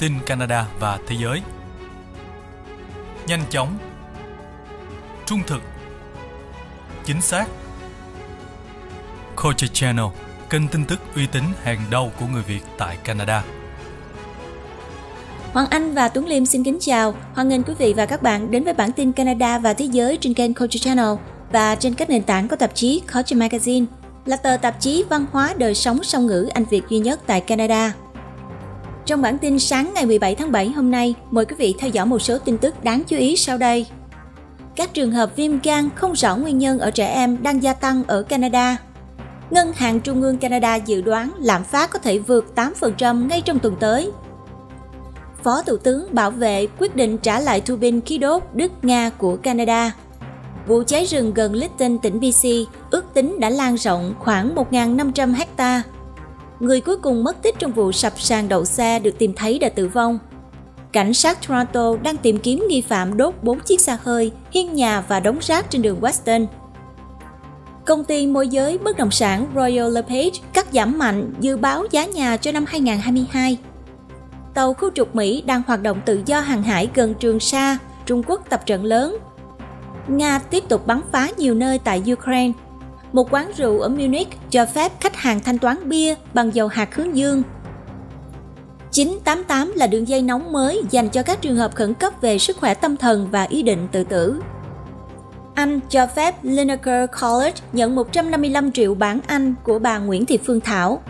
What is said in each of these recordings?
tin Canada và thế giới. Nhanh chóng, trung thực, chính xác. Culture Channel, kênh tin tức uy tín hàng đầu của người Việt tại Canada. Hoàng Anh và Tuấn Liêm xin kính chào. Hoan nghênh quý vị và các bạn đến với bản tin Canada và thế giới trên kênh Culture Channel và trên các nền tảng của tạp chí Culture Magazine, là tờ tạp chí văn hóa đời sống song ngữ Anh Việt duy nhất tại Canada. Trong bản tin sáng ngày 17 tháng 7 hôm nay, mời quý vị theo dõi một số tin tức đáng chú ý sau đây. Các trường hợp viêm gan không rõ nguyên nhân ở trẻ em đang gia tăng ở Canada. Ngân hàng Trung ương Canada dự đoán lạm phát có thể vượt 8% ngay trong tuần tới. Phó Thủ tướng bảo vệ quyết định trả lại thu binh khí đốt Đức-Nga của Canada. Vụ cháy rừng gần Litton, tỉnh BC, ước tính đã lan rộng khoảng 1.500 hectare người cuối cùng mất tích trong vụ sập sàn đậu xe được tìm thấy đã tử vong. Cảnh sát Toronto đang tìm kiếm nghi phạm đốt 4 chiếc xe hơi, hiên nhà và đống rác trên đường Weston. Công ty môi giới bất động sản Royal LePage cắt giảm mạnh dự báo giá nhà cho năm 2022. Tàu khu trục Mỹ đang hoạt động tự do hàng hải gần Trường Sa, Trung Quốc tập trận lớn. Nga tiếp tục bắn phá nhiều nơi tại Ukraine một quán rượu ở Munich cho phép khách hàng thanh toán bia bằng dầu hạt hướng dương. 988 là đường dây nóng mới dành cho các trường hợp khẩn cấp về sức khỏe tâm thần và ý định tự tử. Anh cho phép Lineker College nhận 155 triệu bảng Anh của bà Nguyễn Thị Phương Thảo.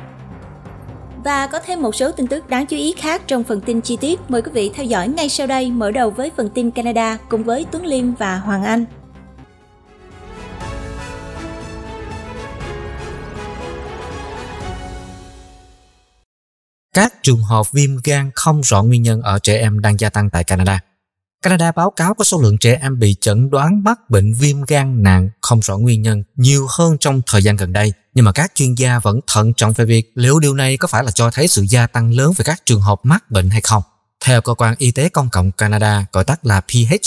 Và có thêm một số tin tức đáng chú ý khác trong phần tin chi tiết. Mời quý vị theo dõi ngay sau đây mở đầu với phần tin Canada cùng với Tuấn Liêm và Hoàng Anh. trường hợp viêm gan không rõ nguyên nhân ở trẻ em đang gia tăng tại Canada. Canada báo cáo có số lượng trẻ em bị chẩn đoán mắc bệnh viêm gan nặng không rõ nguyên nhân nhiều hơn trong thời gian gần đây, nhưng mà các chuyên gia vẫn thận trọng về việc liệu điều này có phải là cho thấy sự gia tăng lớn về các trường hợp mắc bệnh hay không. Theo cơ quan y tế công cộng Canada, gọi tắt là PHAC,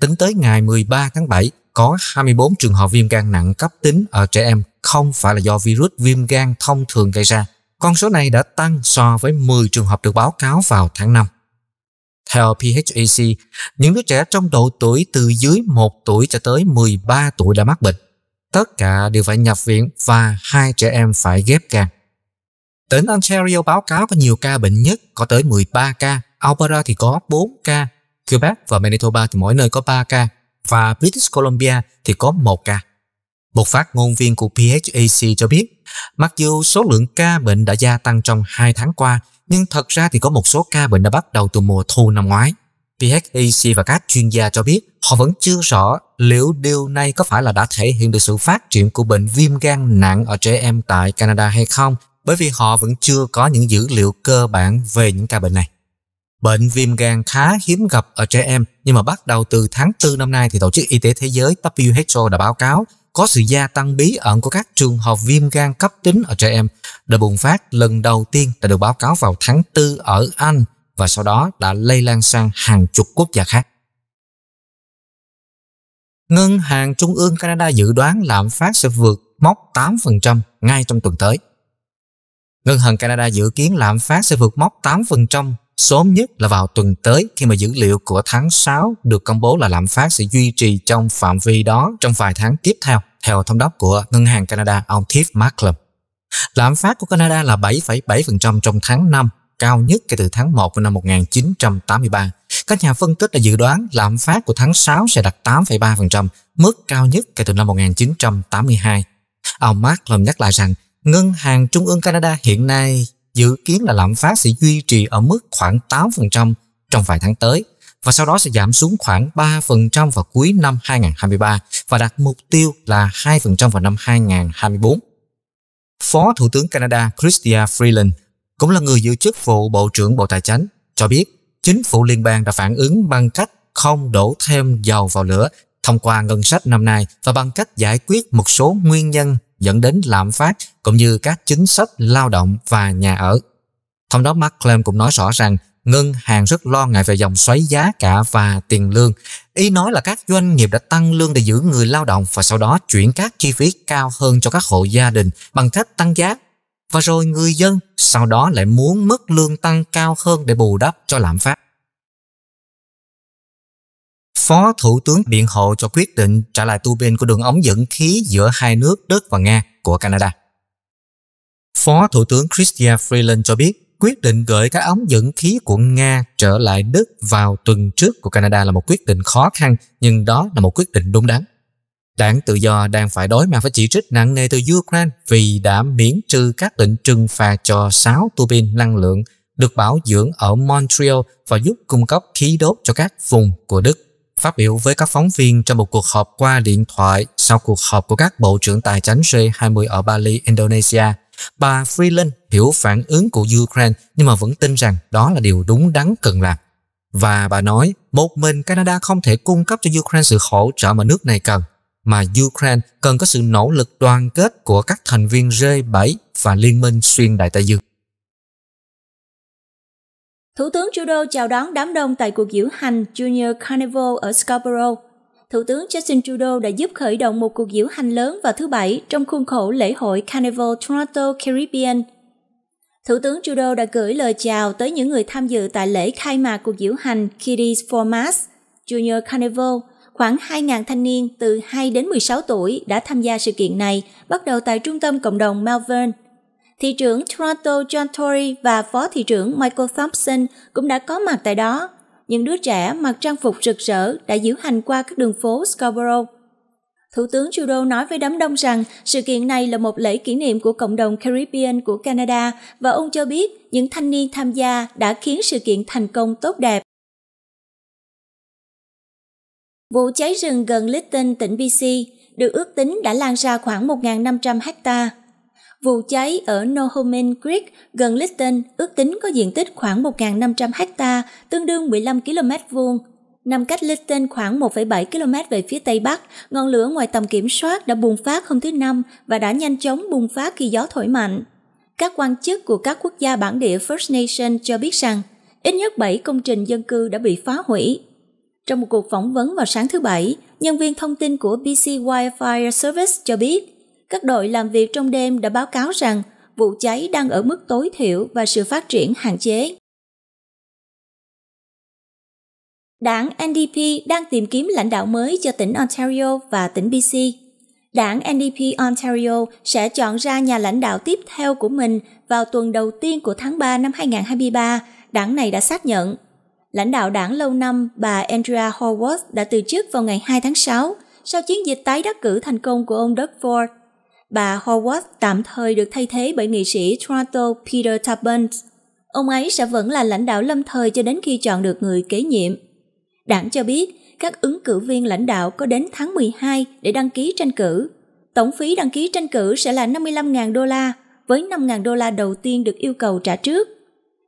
tính tới ngày 13 tháng 7, có 24 trường hợp viêm gan nặng cấp tính ở trẻ em không phải là do virus viêm gan thông thường gây ra con số này đã tăng so với 10 trường hợp được báo cáo vào tháng 5. Theo PHAC, những đứa trẻ trong độ tuổi từ dưới 1 tuổi cho tới 13 tuổi đã mắc bệnh. Tất cả đều phải nhập viện và hai trẻ em phải ghép gan. Tỉnh Ontario báo cáo có nhiều ca bệnh nhất, có tới 13 ca. Alberta thì có 4 ca, Quebec và Manitoba thì mỗi nơi có 3 ca và British Columbia thì có 1 ca. Một phát ngôn viên của PHAC cho biết Mặc dù số lượng ca bệnh đã gia tăng trong 2 tháng qua, nhưng thật ra thì có một số ca bệnh đã bắt đầu từ mùa thu năm ngoái. PHEC và các chuyên gia cho biết họ vẫn chưa rõ liệu điều này có phải là đã thể hiện được sự phát triển của bệnh viêm gan nặng ở trẻ em tại Canada hay không, bởi vì họ vẫn chưa có những dữ liệu cơ bản về những ca bệnh này. Bệnh viêm gan khá hiếm gặp ở trẻ em, nhưng mà bắt đầu từ tháng 4 năm nay thì Tổ chức Y tế Thế giới WHO đã báo cáo có sự gia tăng bí ẩn của các trường hợp viêm gan cấp tính ở trẻ em đã bùng phát lần đầu tiên đã được báo cáo vào tháng 4 ở Anh và sau đó đã lây lan sang hàng chục quốc gia khác. Ngân hàng Trung ương Canada dự đoán lạm phát sẽ vượt mốc 8% ngay trong tuần tới. Ngân hàng Canada dự kiến lạm phát sẽ vượt mốc 8% Sớm nhất là vào tuần tới khi mà dữ liệu của tháng 6 được công bố là lạm phát sẽ duy trì trong phạm vi đó trong vài tháng tiếp theo, theo thống đốc của Ngân hàng Canada ông Tiff Macklem. Lạm phát của Canada là 7,7% trong tháng 5, cao nhất kể từ tháng 1 năm 1983. Các nhà phân tích đã dự đoán lạm phát của tháng 6 sẽ đạt 8,3%, mức cao nhất kể từ năm 1982. Ông Mark nhắc lại rằng Ngân hàng Trung ương Canada hiện nay dự kiến là lạm phát sẽ duy trì ở mức khoảng 8% trong vài tháng tới và sau đó sẽ giảm xuống khoảng 3% vào cuối năm 2023 và đặt mục tiêu là 2% vào năm 2024. Phó Thủ tướng Canada Chrystia Freeland cũng là người giữ chức vụ Bộ trưởng Bộ Tài chánh cho biết chính phủ liên bang đã phản ứng bằng cách không đổ thêm dầu vào lửa thông qua ngân sách năm nay và bằng cách giải quyết một số nguyên nhân dẫn đến lạm phát cũng như các chính sách lao động và nhà ở. Thống đốc Macklem cũng nói rõ rằng ngân hàng rất lo ngại về dòng xoáy giá cả và tiền lương. Ý nói là các doanh nghiệp đã tăng lương để giữ người lao động và sau đó chuyển các chi phí cao hơn cho các hộ gia đình bằng cách tăng giá. Và rồi người dân sau đó lại muốn mức lương tăng cao hơn để bù đắp cho lạm phát. Phó Thủ tướng biện hộ cho quyết định trả lại tu bin của đường ống dẫn khí giữa hai nước Đức và Nga của Canada. Phó Thủ tướng Christian Freeland cho biết quyết định gửi các ống dẫn khí của Nga trở lại Đức vào tuần trước của Canada là một quyết định khó khăn nhưng đó là một quyết định đúng đắn. Đảng Tự do đang phải đối mặt với chỉ trích nặng nề từ Ukraine vì đã miễn trừ các lệnh trừng phạt cho 6 tua bin năng lượng được bảo dưỡng ở Montreal và giúp cung cấp khí đốt cho các vùng của Đức. Phát biểu với các phóng viên trong một cuộc họp qua điện thoại sau cuộc họp của các bộ trưởng tài chính G20 ở Bali, Indonesia, bà Freeland hiểu phản ứng của Ukraine nhưng mà vẫn tin rằng đó là điều đúng đắn cần làm. Và bà nói, một mình Canada không thể cung cấp cho Ukraine sự hỗ trợ mà nước này cần, mà Ukraine cần có sự nỗ lực đoàn kết của các thành viên G7 và liên minh xuyên đại Tây Dương. Thủ tướng Trudeau chào đón đám đông tại cuộc diễu hành Junior Carnival ở Scarborough. Thủ tướng Justin Trudeau đã giúp khởi động một cuộc diễu hành lớn vào thứ Bảy trong khuôn khổ lễ hội Carnival Toronto Caribbean. Thủ tướng Trudeau đã gửi lời chào tới những người tham dự tại lễ khai mạc cuộc diễu hành Kiddies for Mass Junior Carnival. Khoảng 2.000 thanh niên từ 2 đến 16 tuổi đã tham gia sự kiện này, bắt đầu tại trung tâm cộng đồng Melbourne thị trưởng Toronto John Tory và phó thị trưởng Michael Thompson cũng đã có mặt tại đó. Những đứa trẻ mặc trang phục rực rỡ đã diễu hành qua các đường phố Scarborough. Thủ tướng Trudeau nói với đám đông rằng sự kiện này là một lễ kỷ niệm của cộng đồng Caribbean của Canada và ông cho biết những thanh niên tham gia đã khiến sự kiện thành công tốt đẹp. Vụ cháy rừng gần Lytton, tỉnh BC, được ước tính đã lan ra khoảng 1.500 hectare. Vụ cháy ở Nohomen Creek gần Liston ước tính có diện tích khoảng 1.500 ha, tương đương 15 km vuông. Nằm cách Liston khoảng 1,7 km về phía tây bắc, ngọn lửa ngoài tầm kiểm soát đã bùng phát hôm thứ Năm và đã nhanh chóng bùng phát khi gió thổi mạnh. Các quan chức của các quốc gia bản địa First Nation cho biết rằng ít nhất 7 công trình dân cư đã bị phá hủy. Trong một cuộc phỏng vấn vào sáng thứ Bảy, nhân viên thông tin của BC Wildfire Service cho biết các đội làm việc trong đêm đã báo cáo rằng vụ cháy đang ở mức tối thiểu và sự phát triển hạn chế. Đảng NDP đang tìm kiếm lãnh đạo mới cho tỉnh Ontario và tỉnh BC. Đảng NDP Ontario sẽ chọn ra nhà lãnh đạo tiếp theo của mình vào tuần đầu tiên của tháng 3 năm 2023, đảng này đã xác nhận. Lãnh đạo đảng lâu năm bà Andrea Horwath đã từ chức vào ngày 2 tháng 6 sau chiến dịch tái đắc cử thành công của ông Doug Ford Bà Howard tạm thời được thay thế bởi nghị sĩ Toronto Peter Tabant. Ông ấy sẽ vẫn là lãnh đạo lâm thời cho đến khi chọn được người kế nhiệm. Đảng cho biết các ứng cử viên lãnh đạo có đến tháng 12 để đăng ký tranh cử. Tổng phí đăng ký tranh cử sẽ là 55.000 đô la, với 5.000 đô la đầu tiên được yêu cầu trả trước.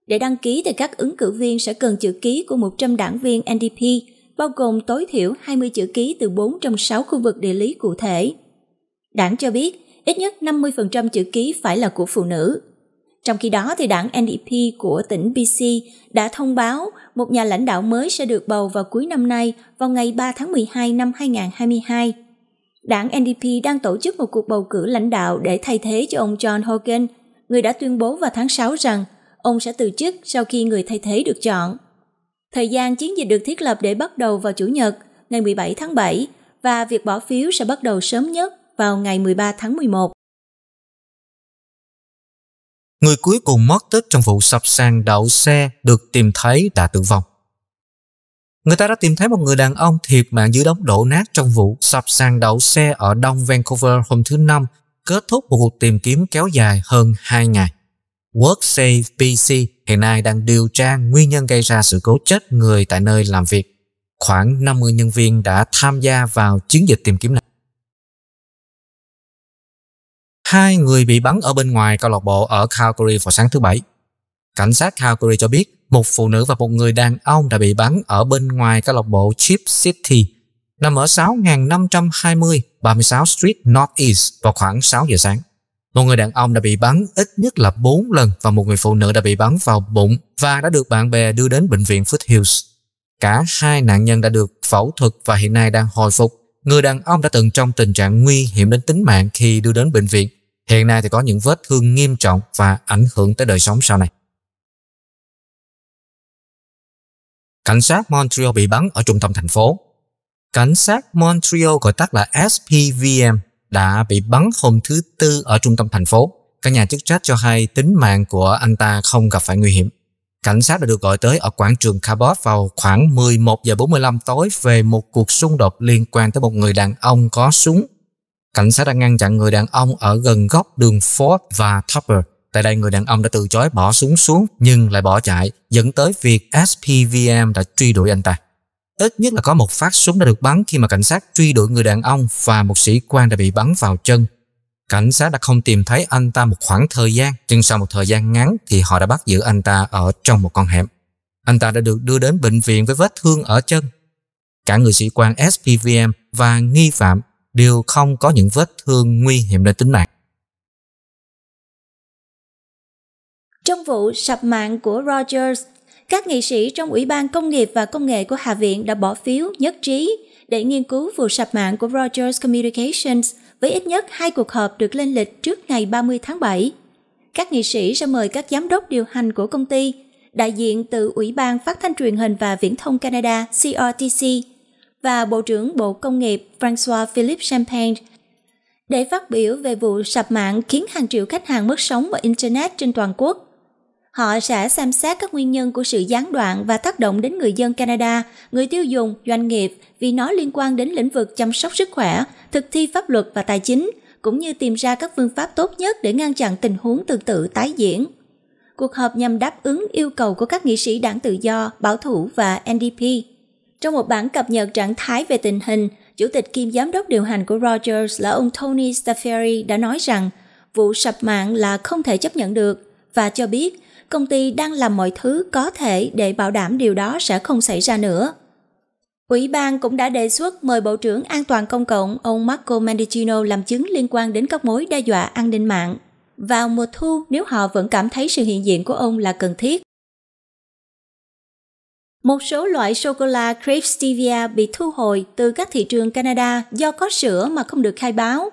Để đăng ký thì các ứng cử viên sẽ cần chữ ký của 100 đảng viên NDP, bao gồm tối thiểu 20 chữ ký từ 4 trong 6 khu vực địa lý cụ thể. Đảng cho biết ít nhất 50% chữ ký phải là của phụ nữ. Trong khi đó, thì đảng NDP của tỉnh BC đã thông báo một nhà lãnh đạo mới sẽ được bầu vào cuối năm nay, vào ngày 3 tháng 12 năm 2022. Đảng NDP đang tổ chức một cuộc bầu cử lãnh đạo để thay thế cho ông John Hogan, người đã tuyên bố vào tháng 6 rằng ông sẽ từ chức sau khi người thay thế được chọn. Thời gian chiến dịch được thiết lập để bắt đầu vào Chủ nhật, ngày 17 tháng 7, và việc bỏ phiếu sẽ bắt đầu sớm nhất vào ngày 13 tháng 11. Người cuối cùng mất tích trong vụ sập sàn đậu xe được tìm thấy đã tử vong. Người ta đã tìm thấy một người đàn ông thiệt mạng dưới đống đổ nát trong vụ sập sàn đậu xe ở Đông Vancouver hôm thứ Năm, kết thúc một cuộc tìm kiếm kéo dài hơn 2 ngày. WorkSafe BC hiện nay đang điều tra nguyên nhân gây ra sự cố chết người tại nơi làm việc. Khoảng 50 nhân viên đã tham gia vào chiến dịch tìm kiếm này. Hai người bị bắn ở bên ngoài câu lạc bộ ở Calgary vào sáng thứ Bảy. Cảnh sát Calgary cho biết một phụ nữ và một người đàn ông đã bị bắn ở bên ngoài câu lạc bộ Chip City nằm ở 6520 36 Street North East vào khoảng 6 giờ sáng. Một người đàn ông đã bị bắn ít nhất là 4 lần và một người phụ nữ đã bị bắn vào bụng và đã được bạn bè đưa đến bệnh viện Foothills. Cả hai nạn nhân đã được phẫu thuật và hiện nay đang hồi phục Người đàn ông đã từng trong tình trạng nguy hiểm đến tính mạng khi đưa đến bệnh viện. Hiện nay thì có những vết thương nghiêm trọng và ảnh hưởng tới đời sống sau này. Cảnh sát Montreal bị bắn ở trung tâm thành phố. Cảnh sát Montreal gọi tắt là SPVM đã bị bắn hôm thứ Tư ở trung tâm thành phố. Các nhà chức trách cho hay tính mạng của anh ta không gặp phải nguy hiểm. Cảnh sát đã được gọi tới ở quảng trường Khabov vào khoảng 11 giờ 45 tối về một cuộc xung đột liên quan tới một người đàn ông có súng. Cảnh sát đã ngăn chặn người đàn ông ở gần góc đường Ford và Topper. Tại đây người đàn ông đã từ chối bỏ súng xuống nhưng lại bỏ chạy, dẫn tới việc SPVM đã truy đuổi anh ta. Ít nhất là có một phát súng đã được bắn khi mà cảnh sát truy đuổi người đàn ông và một sĩ quan đã bị bắn vào chân. Cảnh sát đã không tìm thấy anh ta một khoảng thời gian, nhưng sau một thời gian ngắn thì họ đã bắt giữ anh ta ở trong một con hẻm. Anh ta đã được đưa đến bệnh viện với vết thương ở chân. Cả người sĩ quan SPVM và nghi phạm đều không có những vết thương nguy hiểm đến tính mạng. Trong vụ sập mạng của Rogers, các nghị sĩ trong Ủy ban Công nghiệp và Công nghệ của Hạ viện đã bỏ phiếu nhất trí để nghiên cứu vụ sập mạng của Rogers Communications – với ít nhất hai cuộc họp được lên lịch trước ngày 30 tháng 7. Các nghị sĩ sẽ mời các giám đốc điều hành của công ty, đại diện từ Ủy ban Phát thanh truyền hình và Viễn thông Canada CRTC và Bộ trưởng Bộ Công nghiệp François Philippe Champagne để phát biểu về vụ sập mạng khiến hàng triệu khách hàng mất sóng và Internet trên toàn quốc Họ sẽ xem xét các nguyên nhân của sự gián đoạn và tác động đến người dân Canada, người tiêu dùng, doanh nghiệp vì nó liên quan đến lĩnh vực chăm sóc sức khỏe, thực thi pháp luật và tài chính, cũng như tìm ra các phương pháp tốt nhất để ngăn chặn tình huống tương tự tái diễn. Cuộc họp nhằm đáp ứng yêu cầu của các nghị sĩ đảng tự do, bảo thủ và NDP. Trong một bản cập nhật trạng thái về tình hình, Chủ tịch kiêm giám đốc điều hành của Rogers là ông Tony Staffieri đã nói rằng vụ sập mạng là không thể chấp nhận được và cho biết công ty đang làm mọi thứ có thể để bảo đảm điều đó sẽ không xảy ra nữa. Ủy ban cũng đã đề xuất mời Bộ trưởng An toàn Công cộng ông Marco Mendicino làm chứng liên quan đến các mối đe dọa an ninh mạng vào mùa thu nếu họ vẫn cảm thấy sự hiện diện của ông là cần thiết. Một số loại sô-cô-la Crave Stevia bị thu hồi từ các thị trường Canada do có sữa mà không được khai báo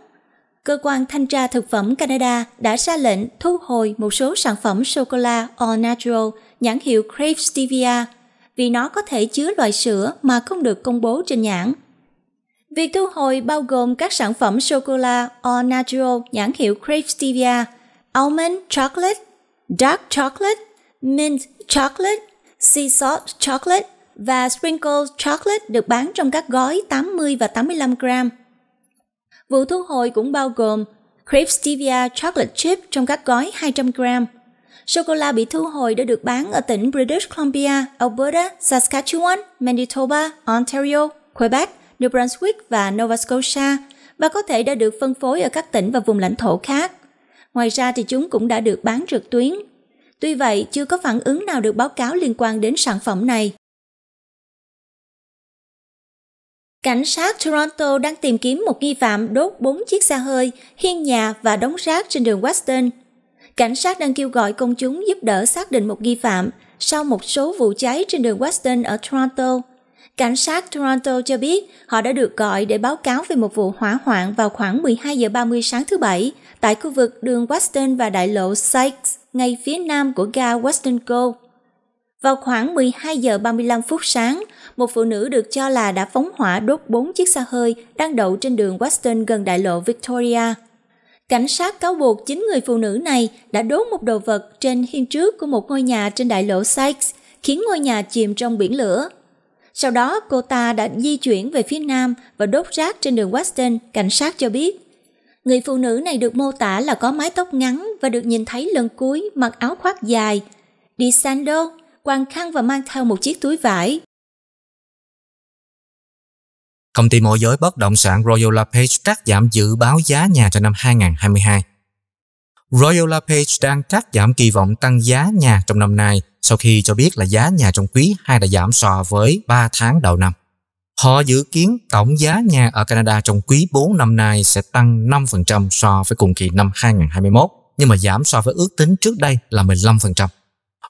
cơ quan thanh tra thực phẩm Canada đã ra lệnh thu hồi một số sản phẩm sô-cô-la All Natural nhãn hiệu Crave Stevia vì nó có thể chứa loại sữa mà không được công bố trên nhãn. Việc thu hồi bao gồm các sản phẩm sô-cô-la All Natural nhãn hiệu Crave Stevia, Almond Chocolate, Dark Chocolate, Mint Chocolate, Sea Salt Chocolate và Sprinkle Chocolate được bán trong các gói 80 và 85 gram – Vụ thu hồi cũng bao gồm Crepe Stevia Chocolate Chip trong các gói 200g. Sô-cô-la bị thu hồi đã được bán ở tỉnh British Columbia, Alberta, Saskatchewan, Manitoba, Ontario, Quebec, New Brunswick và Nova Scotia và có thể đã được phân phối ở các tỉnh và vùng lãnh thổ khác. Ngoài ra thì chúng cũng đã được bán trực tuyến. Tuy vậy, chưa có phản ứng nào được báo cáo liên quan đến sản phẩm này. Cảnh sát Toronto đang tìm kiếm một nghi phạm đốt bốn chiếc xe hơi, hiên nhà và đống rác trên đường Western. Cảnh sát đang kêu gọi công chúng giúp đỡ xác định một nghi phạm sau một số vụ cháy trên đường Western ở Toronto. Cảnh sát Toronto cho biết họ đã được gọi để báo cáo về một vụ hỏa hoạn vào khoảng 12 giờ 30 sáng thứ Bảy tại khu vực đường Western và đại lộ Sykes ngay phía nam của ga Western Go. Vào khoảng 12 giờ 35 phút sáng, một phụ nữ được cho là đã phóng hỏa đốt bốn chiếc xe hơi đang đậu trên đường Western gần đại lộ Victoria. Cảnh sát cáo buộc chính người phụ nữ này đã đốt một đồ vật trên hiên trước của một ngôi nhà trên đại lộ Sykes, khiến ngôi nhà chìm trong biển lửa. Sau đó, cô ta đã di chuyển về phía nam và đốt rác trên đường Western, cảnh sát cho biết. Người phụ nữ này được mô tả là có mái tóc ngắn và được nhìn thấy lần cuối mặc áo khoác dài, đi sandal, quàng khăn và mang theo một chiếc túi vải. Công ty môi giới bất động sản Royal LaPage cắt giảm dự báo giá nhà cho năm 2022. Royal LaPage đang cắt giảm kỳ vọng tăng giá nhà trong năm nay sau khi cho biết là giá nhà trong quý 2 đã giảm so với 3 tháng đầu năm. Họ dự kiến tổng giá nhà ở Canada trong quý 4 năm nay sẽ tăng 5% so với cùng kỳ năm 2021, nhưng mà giảm so với ước tính trước đây là 15%.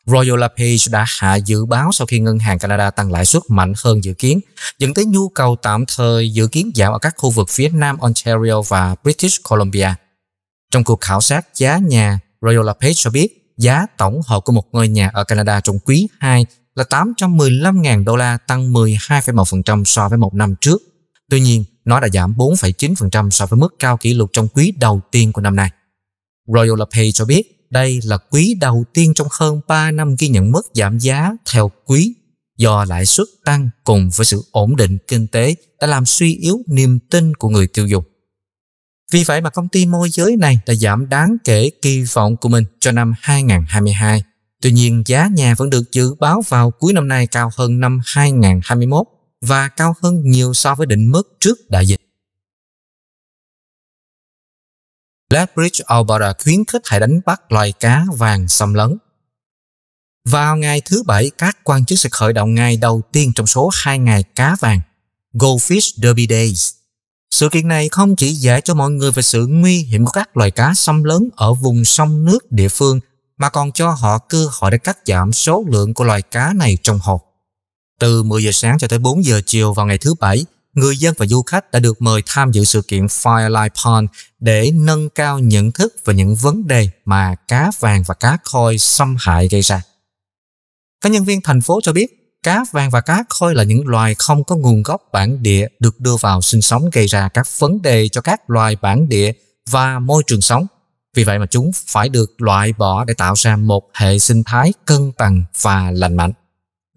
Royal LaPage đã hạ dự báo sau khi ngân hàng Canada tăng lãi suất mạnh hơn dự kiến, dẫn tới nhu cầu tạm thời dự kiến giảm ở các khu vực phía Nam Ontario và British Columbia. Trong cuộc khảo sát giá nhà, Royal LaPage cho biết giá tổng hợp của một ngôi nhà ở Canada trong quý 2 là 815.000 đô la tăng 12,1% so với một năm trước. Tuy nhiên, nó đã giảm 4,9% so với mức cao kỷ lục trong quý đầu tiên của năm nay. Royal LaPage cho biết đây là quý đầu tiên trong hơn 3 năm ghi nhận mức giảm giá theo quý do lãi suất tăng cùng với sự ổn định kinh tế đã làm suy yếu niềm tin của người tiêu dùng. Vì vậy mà công ty môi giới này đã giảm đáng kể kỳ vọng của mình cho năm 2022. Tuy nhiên, giá nhà vẫn được dự báo vào cuối năm nay cao hơn năm 2021 và cao hơn nhiều so với định mức trước đại dịch. Lethbridge Alberta khuyến khích hãy đánh bắt loài cá vàng xâm lấn. Vào ngày thứ Bảy, các quan chức sẽ khởi động ngày đầu tiên trong số hai ngày cá vàng, Goldfish Derby Days. Sự kiện này không chỉ dạy cho mọi người về sự nguy hiểm của các loài cá xâm lấn ở vùng sông nước địa phương, mà còn cho họ cơ hội để cắt giảm số lượng của loài cá này trong hộp. Từ 10 giờ sáng cho tới 4 giờ chiều vào ngày thứ Bảy, người dân và du khách đã được mời tham dự sự kiện Firelight Pond để nâng cao nhận thức về những vấn đề mà cá vàng và cá khôi xâm hại gây ra. Các nhân viên thành phố cho biết, cá vàng và cá khôi là những loài không có nguồn gốc bản địa được đưa vào sinh sống gây ra các vấn đề cho các loài bản địa và môi trường sống. Vì vậy mà chúng phải được loại bỏ để tạo ra một hệ sinh thái cân bằng và lành mạnh.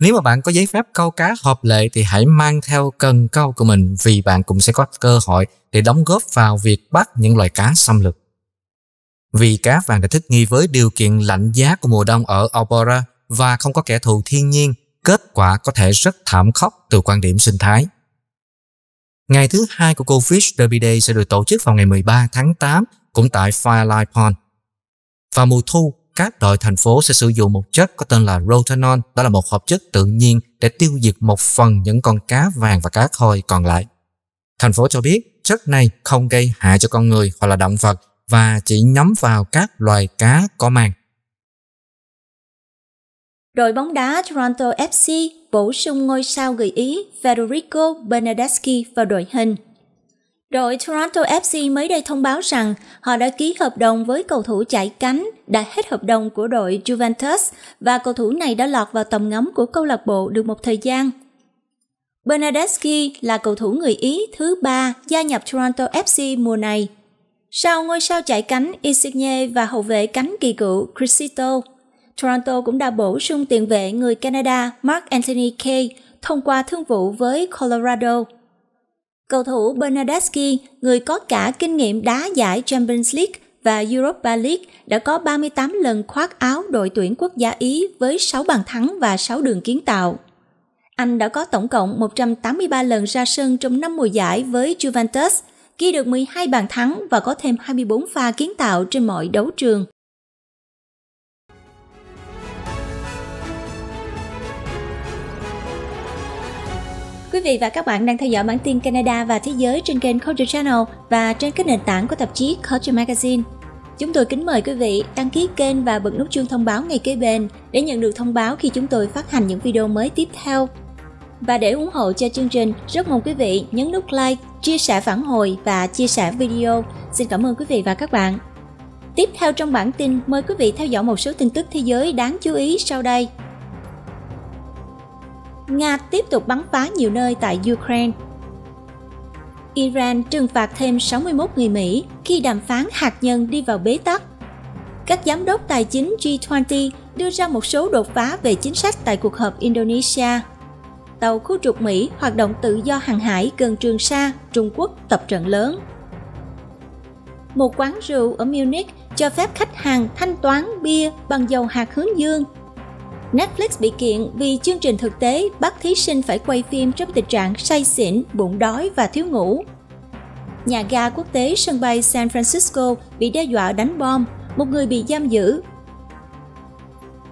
Nếu mà bạn có giấy phép câu cá hợp lệ thì hãy mang theo cần câu của mình vì bạn cũng sẽ có cơ hội để đóng góp vào việc bắt những loài cá xâm lược. Vì cá vàng đã thích nghi với điều kiện lạnh giá của mùa đông ở Alberta và không có kẻ thù thiên nhiên, kết quả có thể rất thảm khốc từ quan điểm sinh thái. Ngày thứ hai của cô Fish Derby Day sẽ được tổ chức vào ngày 13 tháng 8 cũng tại Firelight Pond. Vào mùa thu, các đội thành phố sẽ sử dụng một chất có tên là rotenon đó là một hợp chất tự nhiên để tiêu diệt một phần những con cá vàng và cá khôi còn lại. Thành phố cho biết chất này không gây hại cho con người hoặc là động vật và chỉ nhắm vào các loài cá có mang. Đội bóng đá Toronto FC bổ sung ngôi sao người Ý Federico Bernardeschi vào đội hình – Đội Toronto FC mới đây thông báo rằng họ đã ký hợp đồng với cầu thủ chạy cánh, đã hết hợp đồng của đội Juventus và cầu thủ này đã lọt vào tầm ngắm của câu lạc bộ được một thời gian. Bernadeschi là cầu thủ người Ý thứ ba gia nhập Toronto FC mùa này. Sau ngôi sao chạy cánh Insigne và hậu vệ cánh kỳ cựu Crisito, Toronto cũng đã bổ sung tiền vệ người Canada Mark Anthony Kay thông qua thương vụ với Colorado. Cầu thủ Bernadeschi, người có cả kinh nghiệm đá giải Champions League và Europa League, đã có 38 lần khoác áo đội tuyển quốc gia Ý với 6 bàn thắng và 6 đường kiến tạo. Anh đã có tổng cộng 183 lần ra sân trong năm mùa giải với Juventus, ghi được 12 bàn thắng và có thêm 24 pha kiến tạo trên mọi đấu trường. Quý vị và các bạn đang theo dõi bản tin Canada và thế giới trên kênh Culture Channel và trên các nền tảng của tạp chí Culture Magazine. Chúng tôi kính mời quý vị đăng ký kênh và bật nút chuông thông báo ngay kế bên để nhận được thông báo khi chúng tôi phát hành những video mới tiếp theo. Và để ủng hộ cho chương trình, rất mong quý vị nhấn nút like, chia sẻ phản hồi và chia sẻ video. Xin cảm ơn quý vị và các bạn. Tiếp theo trong bản tin, mời quý vị theo dõi một số tin tức thế giới đáng chú ý sau đây. Nga tiếp tục bắn phá nhiều nơi tại Ukraine. Iran trừng phạt thêm 61 người Mỹ khi đàm phán hạt nhân đi vào bế tắc. Các giám đốc tài chính G20 đưa ra một số đột phá về chính sách tại cuộc họp Indonesia. Tàu khu trục Mỹ hoạt động tự do hàng hải gần Trường Sa, Trung Quốc tập trận lớn. Một quán rượu ở Munich cho phép khách hàng thanh toán bia bằng dầu hạt hướng dương Netflix bị kiện vì chương trình thực tế bắt thí sinh phải quay phim trong tình trạng say xỉn, bụng đói và thiếu ngủ. Nhà ga quốc tế sân bay San Francisco bị đe dọa đánh bom, một người bị giam giữ.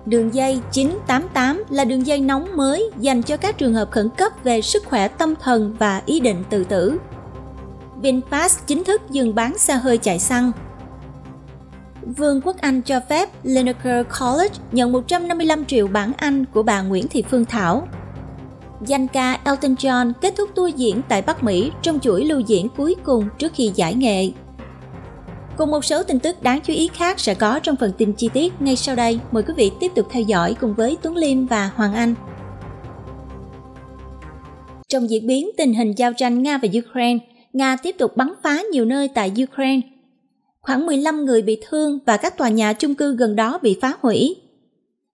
Đường dây 988 là đường dây nóng mới dành cho các trường hợp khẩn cấp về sức khỏe tâm thần và ý định tự tử. VinFast chính thức dừng bán xe hơi chạy xăng, Vương quốc Anh cho phép Linacre College nhận 155 triệu bảng Anh của bà Nguyễn Thị Phương Thảo. Danh ca Elton John kết thúc tour diễn tại Bắc Mỹ trong chuỗi lưu diễn cuối cùng trước khi giải nghệ. Cùng một số tin tức đáng chú ý khác sẽ có trong phần tin chi tiết ngay sau đây. Mời quý vị tiếp tục theo dõi cùng với Tuấn Liêm và Hoàng Anh. Trong diễn biến tình hình giao tranh Nga và Ukraine, Nga tiếp tục bắn phá nhiều nơi tại Ukraine Khoảng 15 người bị thương và các tòa nhà chung cư gần đó bị phá hủy.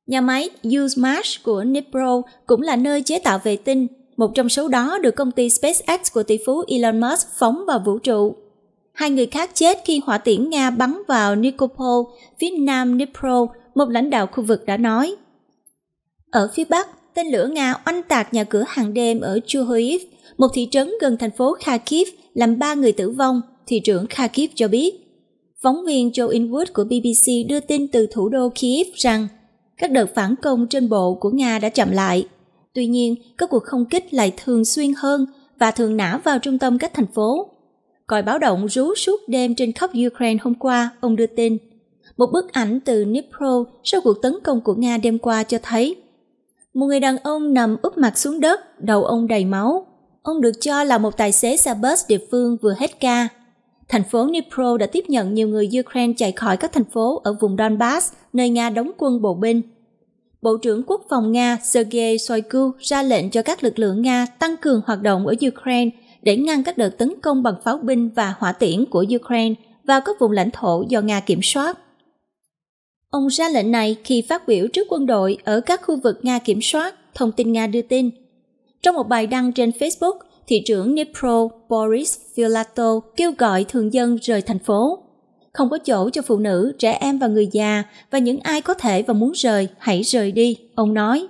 Nhà máy USMASH của Nipro cũng là nơi chế tạo vệ tinh, một trong số đó được công ty SpaceX của tỷ phú Elon Musk phóng vào vũ trụ. Hai người khác chết khi hỏa tiễn Nga bắn vào Nikopol, phía nam Nipro. một lãnh đạo khu vực đã nói. Ở phía bắc, tên lửa Nga oanh tạc nhà cửa hàng đêm ở Chuhuiv, một thị trấn gần thành phố Kharkiv, làm ba người tử vong, thị trưởng Kharkiv cho biết. Phóng viên Joe Inwood của BBC đưa tin từ thủ đô Kiev rằng các đợt phản công trên bộ của Nga đã chậm lại. Tuy nhiên, các cuộc không kích lại thường xuyên hơn và thường nã vào trung tâm các thành phố. Còi báo động rú suốt đêm trên khắp Ukraine hôm qua, ông đưa tin. Một bức ảnh từ Dnipro sau cuộc tấn công của Nga đêm qua cho thấy một người đàn ông nằm úp mặt xuống đất, đầu ông đầy máu. Ông được cho là một tài xế xe bus địa phương vừa hết ca thành phố Dnipro đã tiếp nhận nhiều người Ukraine chạy khỏi các thành phố ở vùng Donbass, nơi Nga đóng quân bộ binh. Bộ trưởng Quốc phòng Nga Sergei Shoigu ra lệnh cho các lực lượng Nga tăng cường hoạt động ở Ukraine để ngăn các đợt tấn công bằng pháo binh và hỏa tiễn của Ukraine vào các vùng lãnh thổ do Nga kiểm soát. Ông ra lệnh này khi phát biểu trước quân đội ở các khu vực Nga kiểm soát, thông tin Nga đưa tin. Trong một bài đăng trên Facebook, thị trưởng Dnipro Boris Filato kêu gọi thường dân rời thành phố. Không có chỗ cho phụ nữ, trẻ em và người già và những ai có thể và muốn rời, hãy rời đi, ông nói.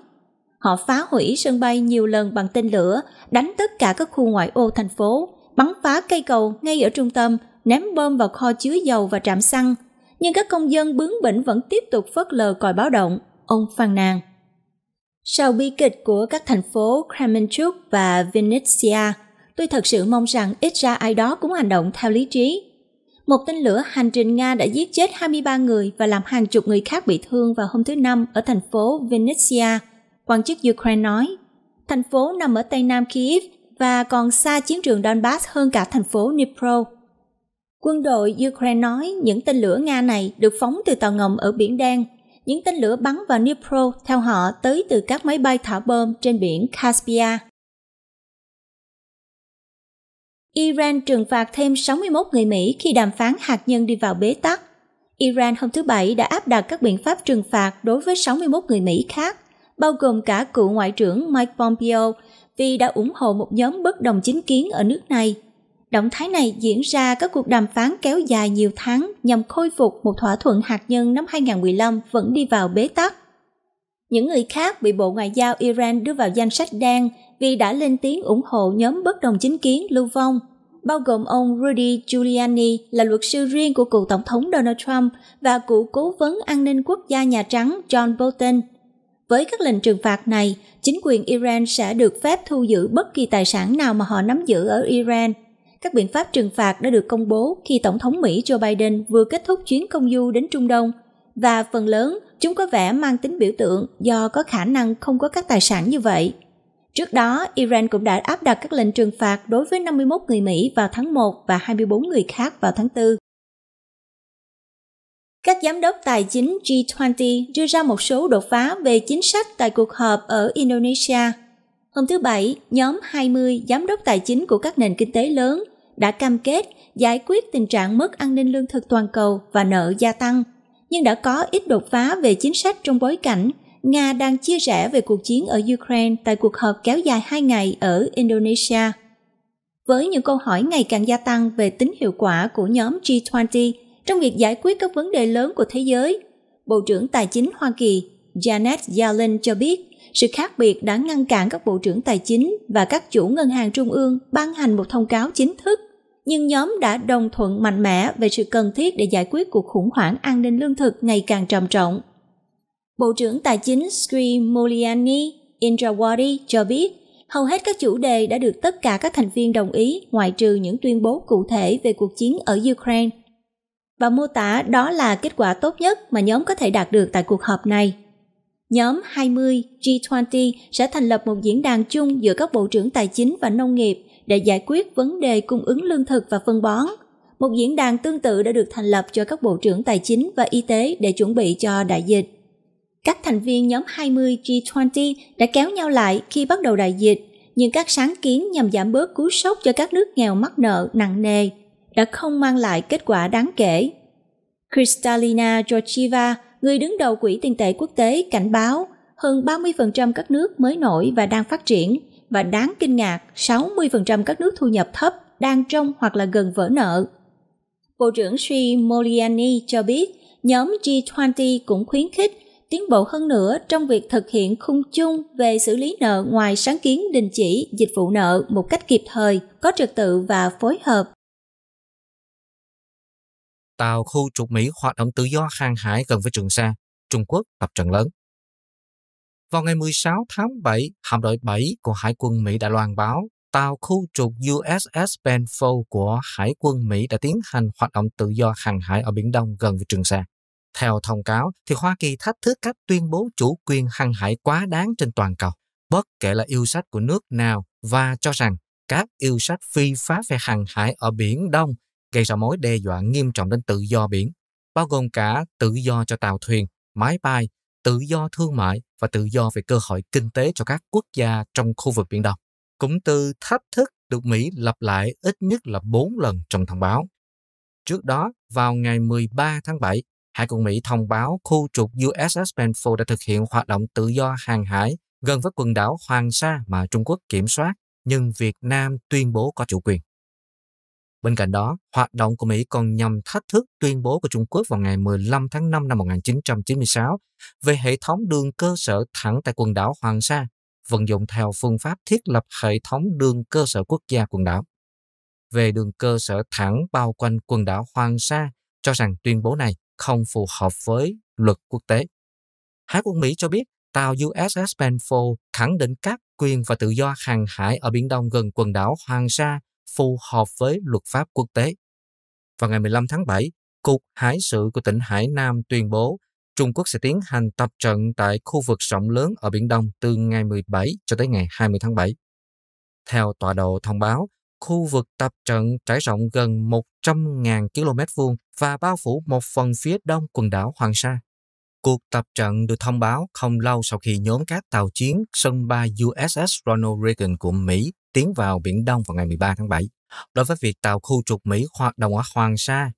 Họ phá hủy sân bay nhiều lần bằng tên lửa, đánh tất cả các khu ngoại ô thành phố, bắn phá cây cầu ngay ở trung tâm, ném bom vào kho chứa dầu và trạm xăng. Nhưng các công dân bướng bỉnh vẫn tiếp tục phớt lờ còi báo động, ông phàn nàn. Sau bi kịch của các thành phố Kremenchuk và Vinnytsia, tôi thật sự mong rằng ít ra ai đó cũng hành động theo lý trí. Một tên lửa hành trình Nga đã giết chết 23 người và làm hàng chục người khác bị thương vào hôm thứ Năm ở thành phố Vinnytsia, quan chức Ukraine nói. Thành phố nằm ở tây nam Kiev và còn xa chiến trường Donbass hơn cả thành phố Dnipro. Quân đội Ukraine nói những tên lửa Nga này được phóng từ tàu ngầm ở Biển Đen những tên lửa bắn vào Dnipro theo họ tới từ các máy bay thả bom trên biển Caspia. Iran trừng phạt thêm 61 người Mỹ khi đàm phán hạt nhân đi vào bế tắc. Iran hôm thứ Bảy đã áp đặt các biện pháp trừng phạt đối với 61 người Mỹ khác, bao gồm cả cựu Ngoại trưởng Mike Pompeo, vì đã ủng hộ một nhóm bất đồng chính kiến ở nước này – Động thái này diễn ra các cuộc đàm phán kéo dài nhiều tháng nhằm khôi phục một thỏa thuận hạt nhân năm 2015 vẫn đi vào bế tắc. Những người khác bị Bộ Ngoại giao Iran đưa vào danh sách đen vì đã lên tiếng ủng hộ nhóm bất đồng chính kiến lưu vong, bao gồm ông Rudy Giuliani là luật sư riêng của cựu Tổng thống Donald Trump và cựu cố vấn an ninh quốc gia Nhà Trắng John Bolton. Với các lệnh trừng phạt này, chính quyền Iran sẽ được phép thu giữ bất kỳ tài sản nào mà họ nắm giữ ở Iran – các biện pháp trừng phạt đã được công bố khi Tổng thống Mỹ Joe Biden vừa kết thúc chuyến công du đến Trung Đông và phần lớn chúng có vẻ mang tính biểu tượng do có khả năng không có các tài sản như vậy. Trước đó, Iran cũng đã áp đặt các lệnh trừng phạt đối với 51 người Mỹ vào tháng 1 và 24 người khác vào tháng 4. Các giám đốc tài chính G20 đưa ra một số đột phá về chính sách tại cuộc họp ở Indonesia. Hôm thứ Bảy, nhóm 20 giám đốc tài chính của các nền kinh tế lớn đã cam kết giải quyết tình trạng mất an ninh lương thực toàn cầu và nợ gia tăng, nhưng đã có ít đột phá về chính sách trong bối cảnh Nga đang chia rẽ về cuộc chiến ở Ukraine tại cuộc họp kéo dài hai ngày ở Indonesia. Với những câu hỏi ngày càng gia tăng về tính hiệu quả của nhóm G20 trong việc giải quyết các vấn đề lớn của thế giới, Bộ trưởng Tài chính Hoa Kỳ Janet Yellen cho biết sự khác biệt đã ngăn cản các bộ trưởng tài chính và các chủ ngân hàng trung ương ban hành một thông cáo chính thức nhưng nhóm đã đồng thuận mạnh mẽ về sự cần thiết để giải quyết cuộc khủng hoảng an ninh lương thực ngày càng trầm trọng. Bộ trưởng Tài chính Sri Mulyani Indrawadi cho biết, hầu hết các chủ đề đã được tất cả các thành viên đồng ý ngoại trừ những tuyên bố cụ thể về cuộc chiến ở Ukraine. Và mô tả đó là kết quả tốt nhất mà nhóm có thể đạt được tại cuộc họp này. Nhóm 20 G20 sẽ thành lập một diễn đàn chung giữa các bộ trưởng tài chính và nông nghiệp để giải quyết vấn đề cung ứng lương thực và phân bón. Một diễn đàn tương tự đã được thành lập cho các bộ trưởng tài chính và y tế để chuẩn bị cho đại dịch. Các thành viên nhóm 20 G20 đã kéo nhau lại khi bắt đầu đại dịch, nhưng các sáng kiến nhằm giảm bớt cú sốc cho các nước nghèo mắc nợ nặng nề đã không mang lại kết quả đáng kể. Kristalina Georgieva, người đứng đầu Quỹ tiền tệ quốc tế, cảnh báo hơn 30% các nước mới nổi và đang phát triển và đáng kinh ngạc 60% các nước thu nhập thấp đang trong hoặc là gần vỡ nợ. Bộ trưởng Sri Moliani cho biết nhóm G20 cũng khuyến khích tiến bộ hơn nữa trong việc thực hiện khung chung về xử lý nợ ngoài sáng kiến đình chỉ dịch vụ nợ một cách kịp thời, có trật tự và phối hợp. Tàu khu trục Mỹ hoạt động tự do hàng hải gần với Trường Sa, Trung Quốc tập trận lớn. Vào ngày 16 tháng 7, hạm đội 7 của Hải quân Mỹ đã loan báo tàu khu trục USS Benfold của Hải quân Mỹ đã tiến hành hoạt động tự do hàng hải ở Biển Đông gần với Trường Sa. Theo thông cáo, thì Hoa Kỳ thách thức các tuyên bố chủ quyền hàng hải quá đáng trên toàn cầu, bất kể là yêu sách của nước nào và cho rằng các yêu sách phi pháp về hàng hải ở Biển Đông gây ra mối đe dọa nghiêm trọng đến tự do biển, bao gồm cả tự do cho tàu thuyền, máy bay tự do thương mại và tự do về cơ hội kinh tế cho các quốc gia trong khu vực Biển Đông. cũng từ thách thức được Mỹ lặp lại ít nhất là 4 lần trong thông báo. Trước đó, vào ngày 13 tháng 7, Hải quân Mỹ thông báo khu trục USS Benfold đã thực hiện hoạt động tự do hàng hải gần với quần đảo Hoàng Sa mà Trung Quốc kiểm soát, nhưng Việt Nam tuyên bố có chủ quyền. Bên cạnh đó, hoạt động của Mỹ còn nhằm thách thức tuyên bố của Trung Quốc vào ngày 15 tháng 5 năm 1996 về hệ thống đường cơ sở thẳng tại quần đảo Hoàng Sa, vận dụng theo phương pháp thiết lập hệ thống đường cơ sở quốc gia quần đảo. Về đường cơ sở thẳng bao quanh quần đảo Hoàng Sa, cho rằng tuyên bố này không phù hợp với luật quốc tế. Hải quân Mỹ cho biết tàu USS Benfold khẳng định các quyền và tự do hàng hải ở Biển Đông gần quần đảo Hoàng Sa phù hợp với luật pháp quốc tế. Vào ngày 15 tháng 7, Cục Hải sự của tỉnh Hải Nam tuyên bố Trung Quốc sẽ tiến hành tập trận tại khu vực rộng lớn ở Biển Đông từ ngày 17 cho tới ngày 20 tháng 7. Theo tọa độ thông báo, khu vực tập trận trải rộng gần 100.000 km vuông và bao phủ một phần phía đông quần đảo Hoàng Sa. Cuộc tập trận được thông báo không lâu sau khi nhóm các tàu chiến sân bay USS Ronald Reagan của Mỹ tiến vào Biển Đông vào ngày 13 tháng 7. Đối với việc tàu khu trục Mỹ hoạt động ở Hoàng Sa,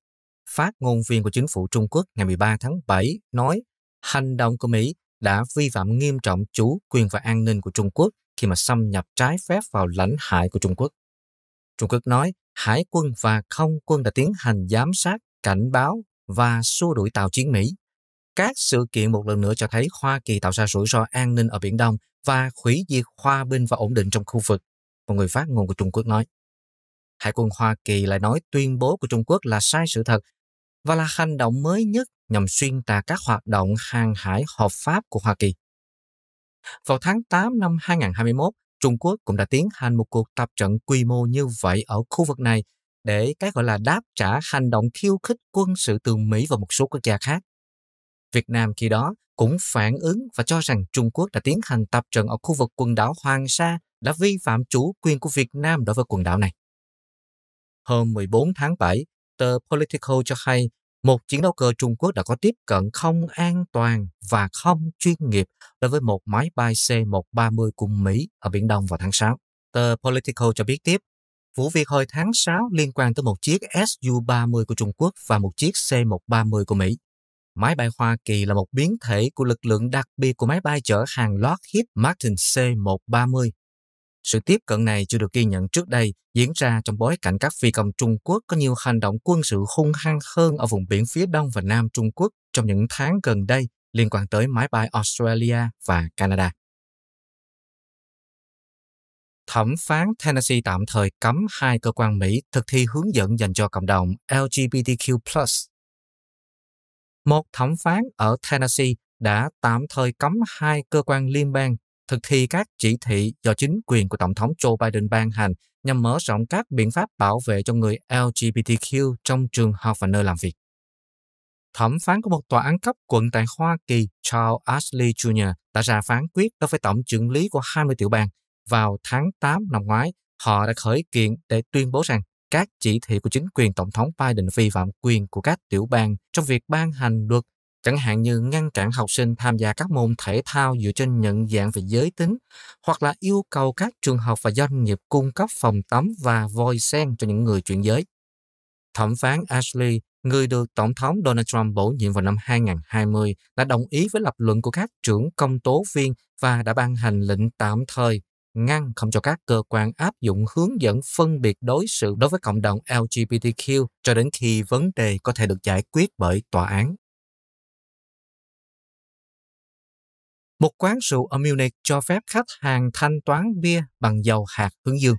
phát ngôn viên của chính phủ Trung Quốc ngày 13 tháng 7 nói hành động của Mỹ đã vi phạm nghiêm trọng chủ quyền và an ninh của Trung Quốc khi mà xâm nhập trái phép vào lãnh hải của Trung Quốc. Trung Quốc nói hải quân và không quân đã tiến hành giám sát, cảnh báo và xua đuổi tàu chiến Mỹ. Các sự kiện một lần nữa cho thấy Hoa Kỳ tạo ra rủi ro an ninh ở Biển Đông và hủy diệt hòa bình và ổn định trong khu vực một người phát ngôn của Trung Quốc nói. Hải quân Hoa Kỳ lại nói tuyên bố của Trung Quốc là sai sự thật và là hành động mới nhất nhằm xuyên tạc các hoạt động hàng hải hợp pháp của Hoa Kỳ. Vào tháng 8 năm 2021, Trung Quốc cũng đã tiến hành một cuộc tập trận quy mô như vậy ở khu vực này để cái gọi là đáp trả hành động khiêu khích quân sự từ Mỹ và một số quốc gia khác. Việt Nam khi đó cũng phản ứng và cho rằng Trung Quốc đã tiến hành tập trận ở khu vực quần đảo Hoàng Sa đã vi phạm chủ quyền của Việt Nam đối với quần đảo này. Hôm 14 tháng 7, tờ Politico cho hay một chiến đấu cơ Trung Quốc đã có tiếp cận không an toàn và không chuyên nghiệp đối với một máy bay C-130 của Mỹ ở Biển Đông vào tháng 6. Tờ Politico cho biết tiếp, vụ việc hồi tháng 6 liên quan tới một chiếc Su-30 của Trung Quốc và một chiếc C-130 của Mỹ. Máy bay Hoa Kỳ là một biến thể của lực lượng đặc biệt của máy bay chở hàng Lockheed Martin C-130 sự tiếp cận này chưa được ghi nhận trước đây diễn ra trong bối cảnh các phi công Trung Quốc có nhiều hành động quân sự hung hăng hơn ở vùng biển phía đông và nam Trung Quốc trong những tháng gần đây liên quan tới máy bay Australia và Canada. Thẩm phán Tennessee tạm thời cấm hai cơ quan Mỹ thực thi hướng dẫn dành cho cộng đồng LGBTQ+. Một thẩm phán ở Tennessee đã tạm thời cấm hai cơ quan liên bang thực thi các chỉ thị do chính quyền của Tổng thống Joe Biden ban hành nhằm mở rộng các biện pháp bảo vệ cho người LGBTQ trong trường học và nơi làm việc. Thẩm phán của một tòa án cấp quận tại Hoa Kỳ Charles Ashley Jr. đã ra phán quyết đối với tổng trưởng lý của 20 tiểu bang. Vào tháng 8 năm ngoái, họ đã khởi kiện để tuyên bố rằng các chỉ thị của chính quyền Tổng thống Biden vi phạm quyền của các tiểu bang trong việc ban hành luật chẳng hạn như ngăn cản học sinh tham gia các môn thể thao dựa trên nhận dạng về giới tính hoặc là yêu cầu các trường học và doanh nghiệp cung cấp phòng tắm và vòi sen cho những người chuyển giới. Thẩm phán Ashley, người được Tổng thống Donald Trump bổ nhiệm vào năm 2020, đã đồng ý với lập luận của các trưởng công tố viên và đã ban hành lệnh tạm thời ngăn không cho các cơ quan áp dụng hướng dẫn phân biệt đối xử đối với cộng đồng LGBTQ cho đến khi vấn đề có thể được giải quyết bởi tòa án. một quán rượu ở Munich cho phép khách hàng thanh toán bia bằng dầu hạt hướng dương.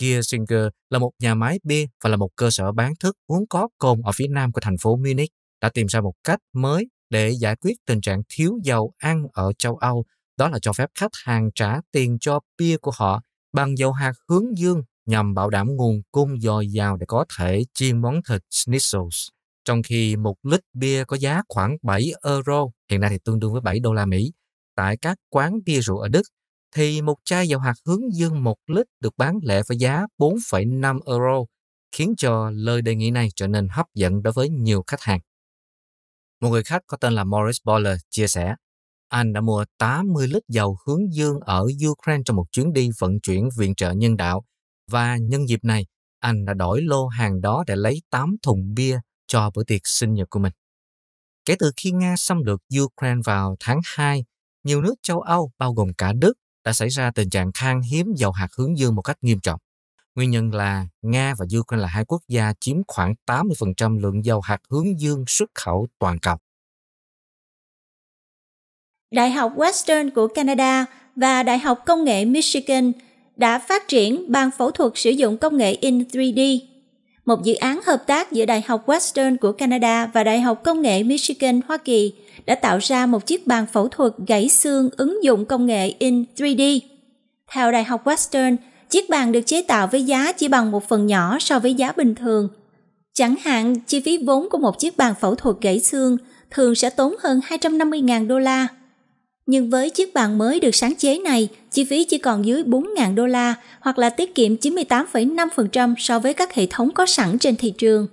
Kissinger là một nhà máy bia và là một cơ sở bán thức uống có cồn ở phía nam của thành phố Munich đã tìm ra một cách mới để giải quyết tình trạng thiếu dầu ăn ở châu Âu, đó là cho phép khách hàng trả tiền cho bia của họ bằng dầu hạt hướng dương nhằm bảo đảm nguồn cung dồi dào để có thể chiên món thịt schnitzels. Trong khi một lít bia có giá khoảng 7 euro, hiện nay thì tương đương với 7 đô la Mỹ, tại các quán bia rượu ở Đức, thì một chai dầu hạt hướng dương một lít được bán lẻ với giá 4,5 euro, khiến cho lời đề nghị này trở nên hấp dẫn đối với nhiều khách hàng. Một người khách có tên là Morris Boller chia sẻ, anh đã mua 80 lít dầu hướng dương ở Ukraine trong một chuyến đi vận chuyển viện trợ nhân đạo và nhân dịp này, anh đã đổi lô hàng đó để lấy 8 thùng bia cho bữa tiệc sinh nhật của mình. Kể từ khi Nga xâm lược Ukraine vào tháng 2, nhiều nước châu Âu, bao gồm cả Đức, đã xảy ra tình trạng khan hiếm dầu hạt hướng dương một cách nghiêm trọng. Nguyên nhân là Nga và Ukraine là hai quốc gia chiếm khoảng 80% lượng dầu hạt hướng dương xuất khẩu toàn cầu. Đại học Western của Canada và Đại học Công nghệ Michigan đã phát triển bàn phẫu thuật sử dụng công nghệ in 3D một dự án hợp tác giữa Đại học Western của Canada và Đại học Công nghệ Michigan, Hoa Kỳ đã tạo ra một chiếc bàn phẫu thuật gãy xương ứng dụng công nghệ in 3D. Theo Đại học Western, chiếc bàn được chế tạo với giá chỉ bằng một phần nhỏ so với giá bình thường. Chẳng hạn, chi phí vốn của một chiếc bàn phẫu thuật gãy xương thường sẽ tốn hơn 250.000 đô la nhưng với chiếc bàn mới được sáng chế này, chi phí chỉ còn dưới 4.000 đô la hoặc là tiết kiệm 98,5% so với các hệ thống có sẵn trên thị trường.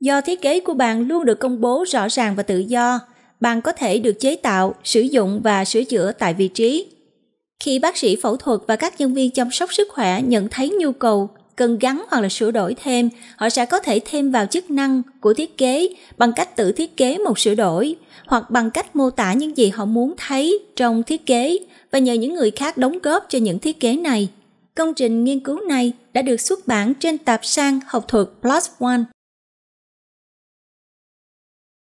Do thiết kế của bàn luôn được công bố rõ ràng và tự do, bàn có thể được chế tạo, sử dụng và sửa chữa tại vị trí. Khi bác sĩ phẫu thuật và các nhân viên chăm sóc sức khỏe nhận thấy nhu cầu, cần gắn hoặc là sửa đổi thêm, họ sẽ có thể thêm vào chức năng của thiết kế bằng cách tự thiết kế một sửa đổi hoặc bằng cách mô tả những gì họ muốn thấy trong thiết kế và nhờ những người khác đóng góp cho những thiết kế này. Công trình nghiên cứu này đã được xuất bản trên tạp san học thuật Plus One.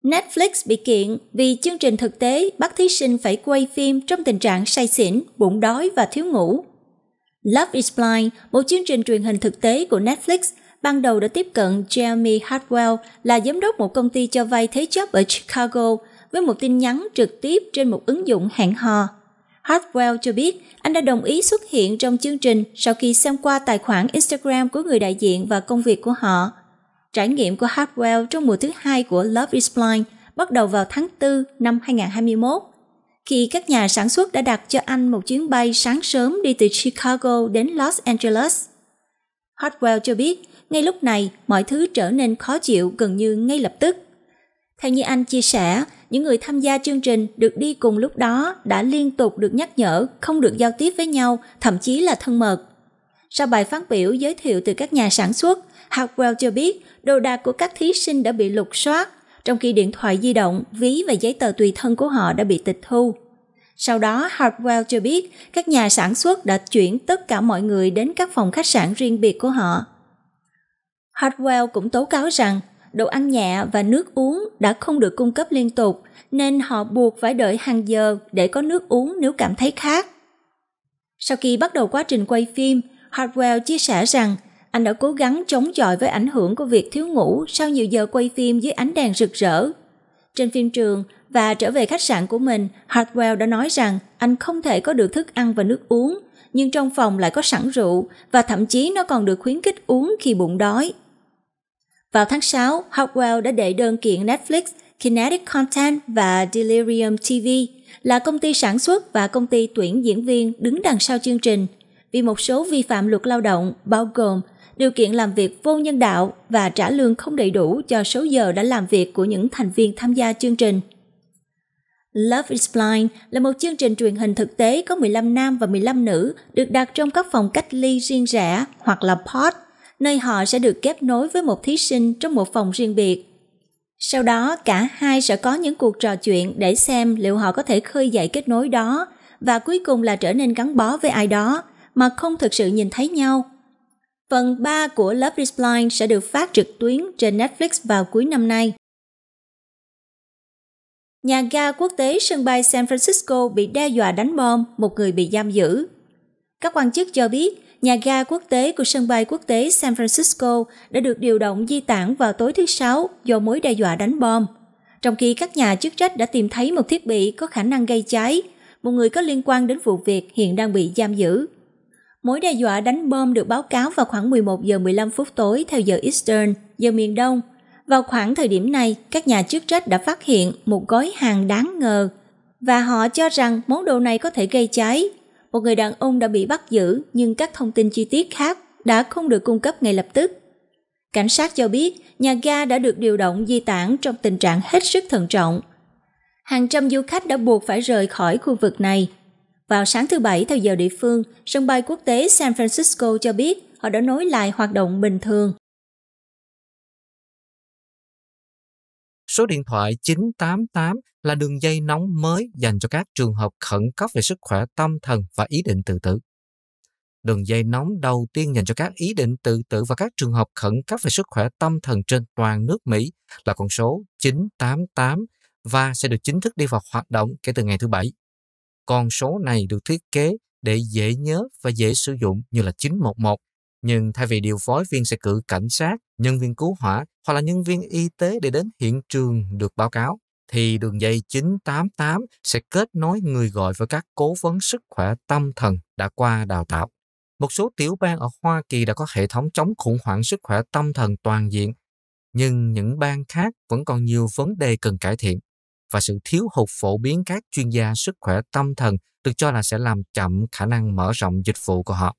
Netflix bị kiện vì chương trình thực tế bắt thí sinh phải quay phim trong tình trạng say xỉn, bụng đói và thiếu ngủ Love is Blind, một chương trình truyền hình thực tế của Netflix, ban đầu đã tiếp cận Jeremy Hartwell là giám đốc một công ty cho vay thế chấp ở Chicago với một tin nhắn trực tiếp trên một ứng dụng hẹn hò. Hartwell cho biết anh đã đồng ý xuất hiện trong chương trình sau khi xem qua tài khoản Instagram của người đại diện và công việc của họ. Trải nghiệm của Hartwell trong mùa thứ hai của Love is Blind bắt đầu vào tháng 4 năm 2021 khi các nhà sản xuất đã đặt cho anh một chuyến bay sáng sớm đi từ Chicago đến Los Angeles. Hartwell cho biết, ngay lúc này mọi thứ trở nên khó chịu gần như ngay lập tức. Theo như anh chia sẻ, những người tham gia chương trình được đi cùng lúc đó đã liên tục được nhắc nhở không được giao tiếp với nhau, thậm chí là thân mật. Sau bài phát biểu giới thiệu từ các nhà sản xuất, Hartwell cho biết đồ đạc của các thí sinh đã bị lục soát trong khi điện thoại di động, ví và giấy tờ tùy thân của họ đã bị tịch thu. Sau đó, Hartwell cho biết các nhà sản xuất đã chuyển tất cả mọi người đến các phòng khách sạn riêng biệt của họ. Hartwell cũng tố cáo rằng đồ ăn nhẹ và nước uống đã không được cung cấp liên tục, nên họ buộc phải đợi hàng giờ để có nước uống nếu cảm thấy khát. Sau khi bắt đầu quá trình quay phim, Hartwell chia sẻ rằng anh đã cố gắng chống chọi với ảnh hưởng của việc thiếu ngủ sau nhiều giờ quay phim dưới ánh đèn rực rỡ. Trên phim trường và trở về khách sạn của mình, Hartwell đã nói rằng anh không thể có được thức ăn và nước uống, nhưng trong phòng lại có sẵn rượu và thậm chí nó còn được khuyến khích uống khi bụng đói. Vào tháng 6, Hartwell đã đệ đơn kiện Netflix, Kinetic Content và Delirium TV là công ty sản xuất và công ty tuyển diễn viên đứng đằng sau chương trình vì một số vi phạm luật lao động bao gồm điều kiện làm việc vô nhân đạo và trả lương không đầy đủ cho số giờ đã làm việc của những thành viên tham gia chương trình. Love is Blind là một chương trình truyền hình thực tế có 15 nam và 15 nữ được đặt trong các phòng cách ly riêng rẽ hoặc là pod, nơi họ sẽ được kết nối với một thí sinh trong một phòng riêng biệt. Sau đó, cả hai sẽ có những cuộc trò chuyện để xem liệu họ có thể khơi dậy kết nối đó và cuối cùng là trở nên gắn bó với ai đó mà không thực sự nhìn thấy nhau Phần 3 của Love is Blind sẽ được phát trực tuyến trên Netflix vào cuối năm nay. Nhà ga quốc tế sân bay San Francisco bị đe dọa đánh bom, một người bị giam giữ. Các quan chức cho biết, nhà ga quốc tế của sân bay quốc tế San Francisco đã được điều động di tản vào tối thứ Sáu do mối đe dọa đánh bom. Trong khi các nhà chức trách đã tìm thấy một thiết bị có khả năng gây cháy, một người có liên quan đến vụ việc hiện đang bị giam giữ. Mối đe dọa đánh bom được báo cáo vào khoảng 11 giờ 15 phút tối theo giờ Eastern, giờ miền Đông. Vào khoảng thời điểm này, các nhà chức trách đã phát hiện một gói hàng đáng ngờ và họ cho rằng món đồ này có thể gây cháy. Một người đàn ông đã bị bắt giữ nhưng các thông tin chi tiết khác đã không được cung cấp ngay lập tức. Cảnh sát cho biết nhà ga đã được điều động di tản trong tình trạng hết sức thận trọng. Hàng trăm du khách đã buộc phải rời khỏi khu vực này vào sáng thứ Bảy theo giờ địa phương, sân bay quốc tế San Francisco cho biết họ đã nối lại hoạt động bình thường. Số điện thoại 988 là đường dây nóng mới dành cho các trường hợp khẩn cấp về sức khỏe tâm thần và ý định tự tử. Đường dây nóng đầu tiên dành cho các ý định tự tử và các trường hợp khẩn cấp về sức khỏe tâm thần trên toàn nước Mỹ là con số 988 và sẽ được chính thức đi vào hoạt động kể từ ngày thứ Bảy. Con số này được thiết kế để dễ nhớ và dễ sử dụng như là 911. Nhưng thay vì điều phối viên sẽ cử cảnh sát, nhân viên cứu hỏa hoặc là nhân viên y tế để đến hiện trường được báo cáo, thì đường dây 988 sẽ kết nối người gọi với các cố vấn sức khỏe tâm thần đã qua đào tạo. Một số tiểu bang ở Hoa Kỳ đã có hệ thống chống khủng hoảng sức khỏe tâm thần toàn diện, nhưng những bang khác vẫn còn nhiều vấn đề cần cải thiện và sự thiếu hụt phổ biến các chuyên gia sức khỏe tâm thần được cho là sẽ làm chậm khả năng mở rộng dịch vụ của họ.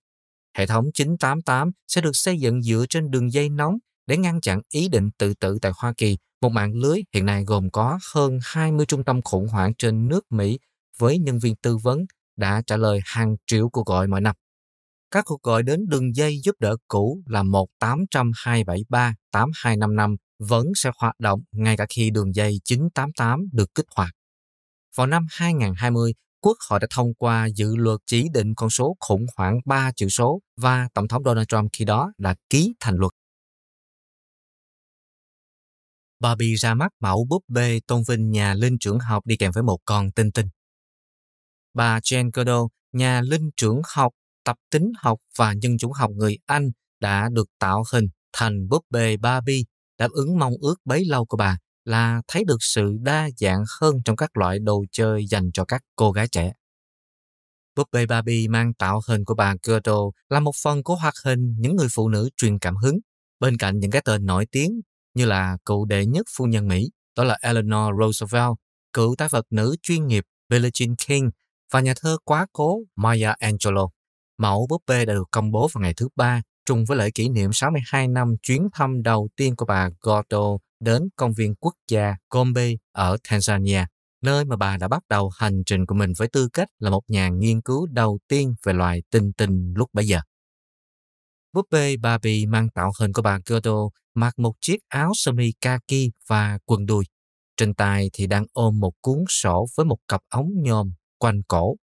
Hệ thống 988 sẽ được xây dựng dựa trên đường dây nóng để ngăn chặn ý định tự tử tại Hoa Kỳ, một mạng lưới hiện nay gồm có hơn 20 trung tâm khủng hoảng trên nước Mỹ với nhân viên tư vấn đã trả lời hàng triệu cuộc gọi mỗi năm. Các cuộc gọi đến đường dây giúp đỡ cũ là 1 800 8255 vẫn sẽ hoạt động ngay cả khi đường dây 988 được kích hoạt. Vào năm 2020, Quốc hội đã thông qua dự luật chỉ định con số khủng hoảng 3 chữ số và Tổng thống Donald Trump khi đó đã ký thành luật. Barbie ra mắt mẫu búp bê tôn vinh nhà linh trưởng học đi kèm với một con tinh tinh. Bà Jane Goodall, nhà linh trưởng học, tập tính học và nhân chủng học người Anh đã được tạo hình thành búp bê Barbie đáp ứng mong ước bấy lâu của bà là thấy được sự đa dạng hơn trong các loại đồ chơi dành cho các cô gái trẻ. Búp bê Barbie mang tạo hình của bà Gerdo là một phần của hoạt hình những người phụ nữ truyền cảm hứng, bên cạnh những cái tên nổi tiếng như là cựu đệ nhất phu nhân Mỹ, đó là Eleanor Roosevelt, cựu tái vật nữ chuyên nghiệp Billie Jean King và nhà thơ quá cố Maya Angelou. Mẫu búp bê đã được công bố vào ngày thứ ba trùng với lễ kỷ niệm 62 năm chuyến thăm đầu tiên của bà Gordo đến công viên quốc gia Gombe ở Tanzania, nơi mà bà đã bắt đầu hành trình của mình với tư cách là một nhà nghiên cứu đầu tiên về loài tinh tinh lúc bấy giờ. Búp bê Barbie mang tạo hình của bà Gordo mặc một chiếc áo sơ mi kaki và quần đùi. Trên tay thì đang ôm một cuốn sổ với một cặp ống nhôm quanh cổ.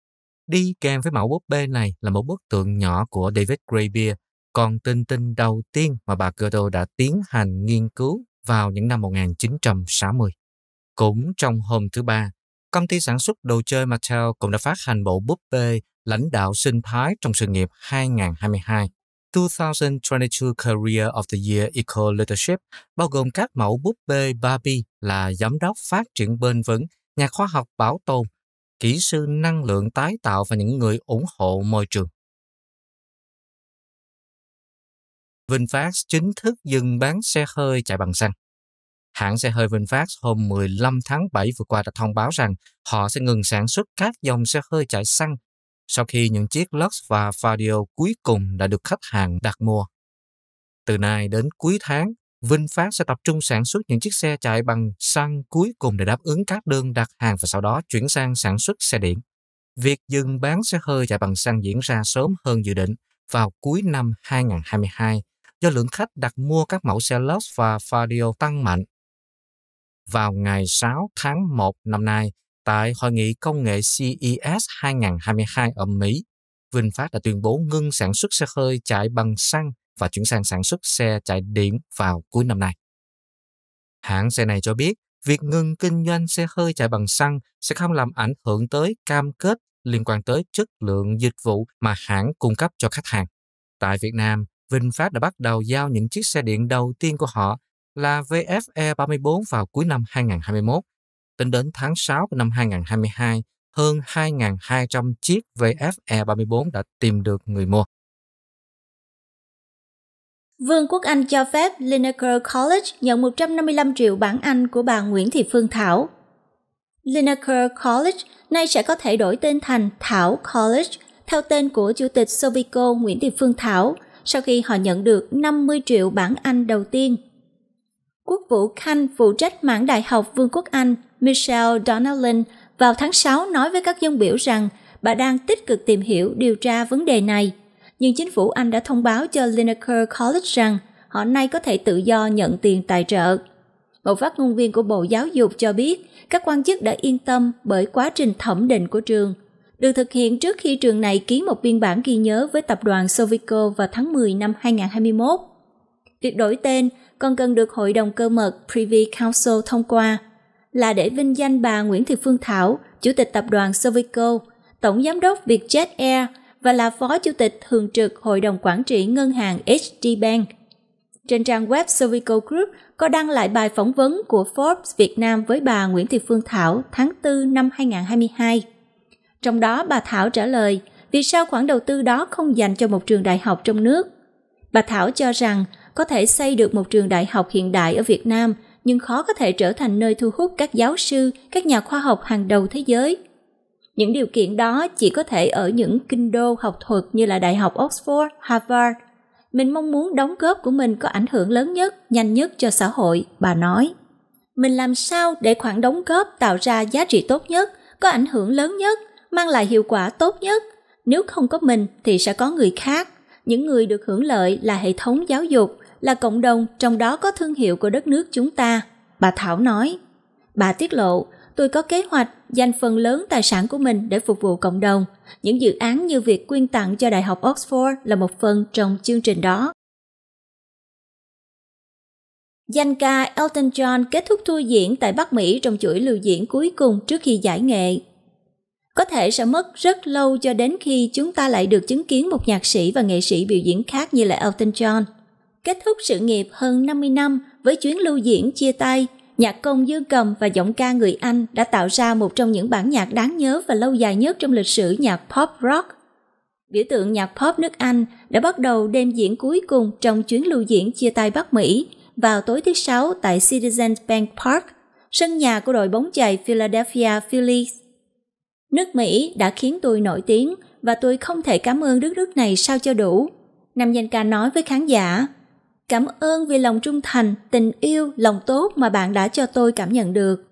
Đi kèm với mẫu búp bê này là một bức tượng nhỏ của David Graybeard con tinh tinh đầu tiên mà bà Goodall đã tiến hành nghiên cứu vào những năm 1960. Cũng trong hôm thứ Ba, công ty sản xuất đồ chơi Mattel cũng đã phát hành bộ búp bê lãnh đạo sinh thái trong sự nghiệp 2022. 2022 Career of the Year Eco Leadership bao gồm các mẫu búp bê Barbie là giám đốc phát triển bền vững, nhà khoa học bảo tồn, kỹ sư năng lượng tái tạo và những người ủng hộ môi trường. VinFast chính thức dừng bán xe hơi chạy bằng xăng. Hãng xe hơi VinFast hôm 15 tháng 7 vừa qua đã thông báo rằng họ sẽ ngừng sản xuất các dòng xe hơi chạy xăng sau khi những chiếc Lux và Vario cuối cùng đã được khách hàng đặt mua. Từ nay đến cuối tháng, VinFast sẽ tập trung sản xuất những chiếc xe chạy bằng xăng cuối cùng để đáp ứng các đơn đặt hàng và sau đó chuyển sang sản xuất xe điện. Việc dừng bán xe hơi chạy bằng xăng diễn ra sớm hơn dự định vào cuối năm 2022 do lượng khách đặt mua các mẫu xe Lux và Fadio tăng mạnh. Vào ngày 6 tháng 1 năm nay, tại Hội nghị Công nghệ CES 2022 ở Mỹ, VinFast đã tuyên bố ngưng sản xuất xe hơi chạy bằng xăng và chuyển sang sản xuất xe chạy điện vào cuối năm nay. Hãng xe này cho biết, việc ngừng kinh doanh xe hơi chạy bằng xăng sẽ không làm ảnh hưởng tới cam kết liên quan tới chất lượng dịch vụ mà hãng cung cấp cho khách hàng. Tại Việt Nam, VinFast đã bắt đầu giao những chiếc xe điện đầu tiên của họ là VFE 34 vào cuối năm 2021. Tính đến tháng 6 năm 2022, hơn 2.200 chiếc VFE 34 đã tìm được người mua. Vương quốc Anh cho phép Lineker College nhận 155 triệu bảng Anh của bà Nguyễn Thị Phương Thảo. Lineker College nay sẽ có thể đổi tên thành Thảo College theo tên của Chủ tịch Sovico Nguyễn Thị Phương Thảo – sau khi họ nhận được 50 triệu bản Anh đầu tiên. Quốc vụ Khanh phụ trách mảng đại học Vương quốc Anh Michelle Donnellan vào tháng 6 nói với các dân biểu rằng bà đang tích cực tìm hiểu điều tra vấn đề này. Nhưng chính phủ Anh đã thông báo cho Linacre College rằng họ nay có thể tự do nhận tiền tài trợ. Một phát ngôn viên của Bộ Giáo dục cho biết các quan chức đã yên tâm bởi quá trình thẩm định của trường – được thực hiện trước khi trường này ký một biên bản ghi nhớ với tập đoàn Sovico vào tháng 10 năm 2021. Việc đổi tên còn cần được Hội đồng Cơ mật Privy Council thông qua, là để vinh danh bà Nguyễn Thị Phương Thảo, Chủ tịch Tập đoàn Sovico, Tổng Giám đốc Vietjet Air và là Phó Chủ tịch Thường trực Hội đồng Quản trị Ngân hàng HD Bank. Trên trang web Sovico Group có đăng lại bài phỏng vấn của Forbes Việt Nam với bà Nguyễn Thị Phương Thảo tháng 4 năm 2022. Trong đó bà Thảo trả lời vì sao khoản đầu tư đó không dành cho một trường đại học trong nước. Bà Thảo cho rằng có thể xây được một trường đại học hiện đại ở Việt Nam nhưng khó có thể trở thành nơi thu hút các giáo sư, các nhà khoa học hàng đầu thế giới. Những điều kiện đó chỉ có thể ở những kinh đô học thuật như là Đại học Oxford, Harvard. Mình mong muốn đóng góp của mình có ảnh hưởng lớn nhất, nhanh nhất cho xã hội, bà nói. Mình làm sao để khoản đóng góp tạo ra giá trị tốt nhất, có ảnh hưởng lớn nhất mang lại hiệu quả tốt nhất nếu không có mình thì sẽ có người khác những người được hưởng lợi là hệ thống giáo dục là cộng đồng trong đó có thương hiệu của đất nước chúng ta bà thảo nói bà tiết lộ tôi có kế hoạch dành phần lớn tài sản của mình để phục vụ cộng đồng những dự án như việc quyên tặng cho đại học oxford là một phần trong chương trình đó Danh ca Elton John kết thúc thua diễn tại Bắc Mỹ trong chuỗi lưu diễn cuối cùng trước khi giải nghệ có thể sẽ mất rất lâu cho đến khi chúng ta lại được chứng kiến một nhạc sĩ và nghệ sĩ biểu diễn khác như là Elton John. Kết thúc sự nghiệp hơn 50 năm với chuyến lưu diễn chia tay, nhạc công dương cầm và giọng ca người Anh đã tạo ra một trong những bản nhạc đáng nhớ và lâu dài nhất trong lịch sử nhạc pop rock. Biểu tượng nhạc pop nước Anh đã bắt đầu đêm diễn cuối cùng trong chuyến lưu diễn chia tay Bắc Mỹ vào tối thứ Sáu tại Citizens Bank Park, sân nhà của đội bóng chày Philadelphia Phillies Nước Mỹ đã khiến tôi nổi tiếng và tôi không thể cảm ơn đất nước này sao cho đủ. Nam danh ca nói với khán giả, cảm ơn vì lòng trung thành, tình yêu, lòng tốt mà bạn đã cho tôi cảm nhận được.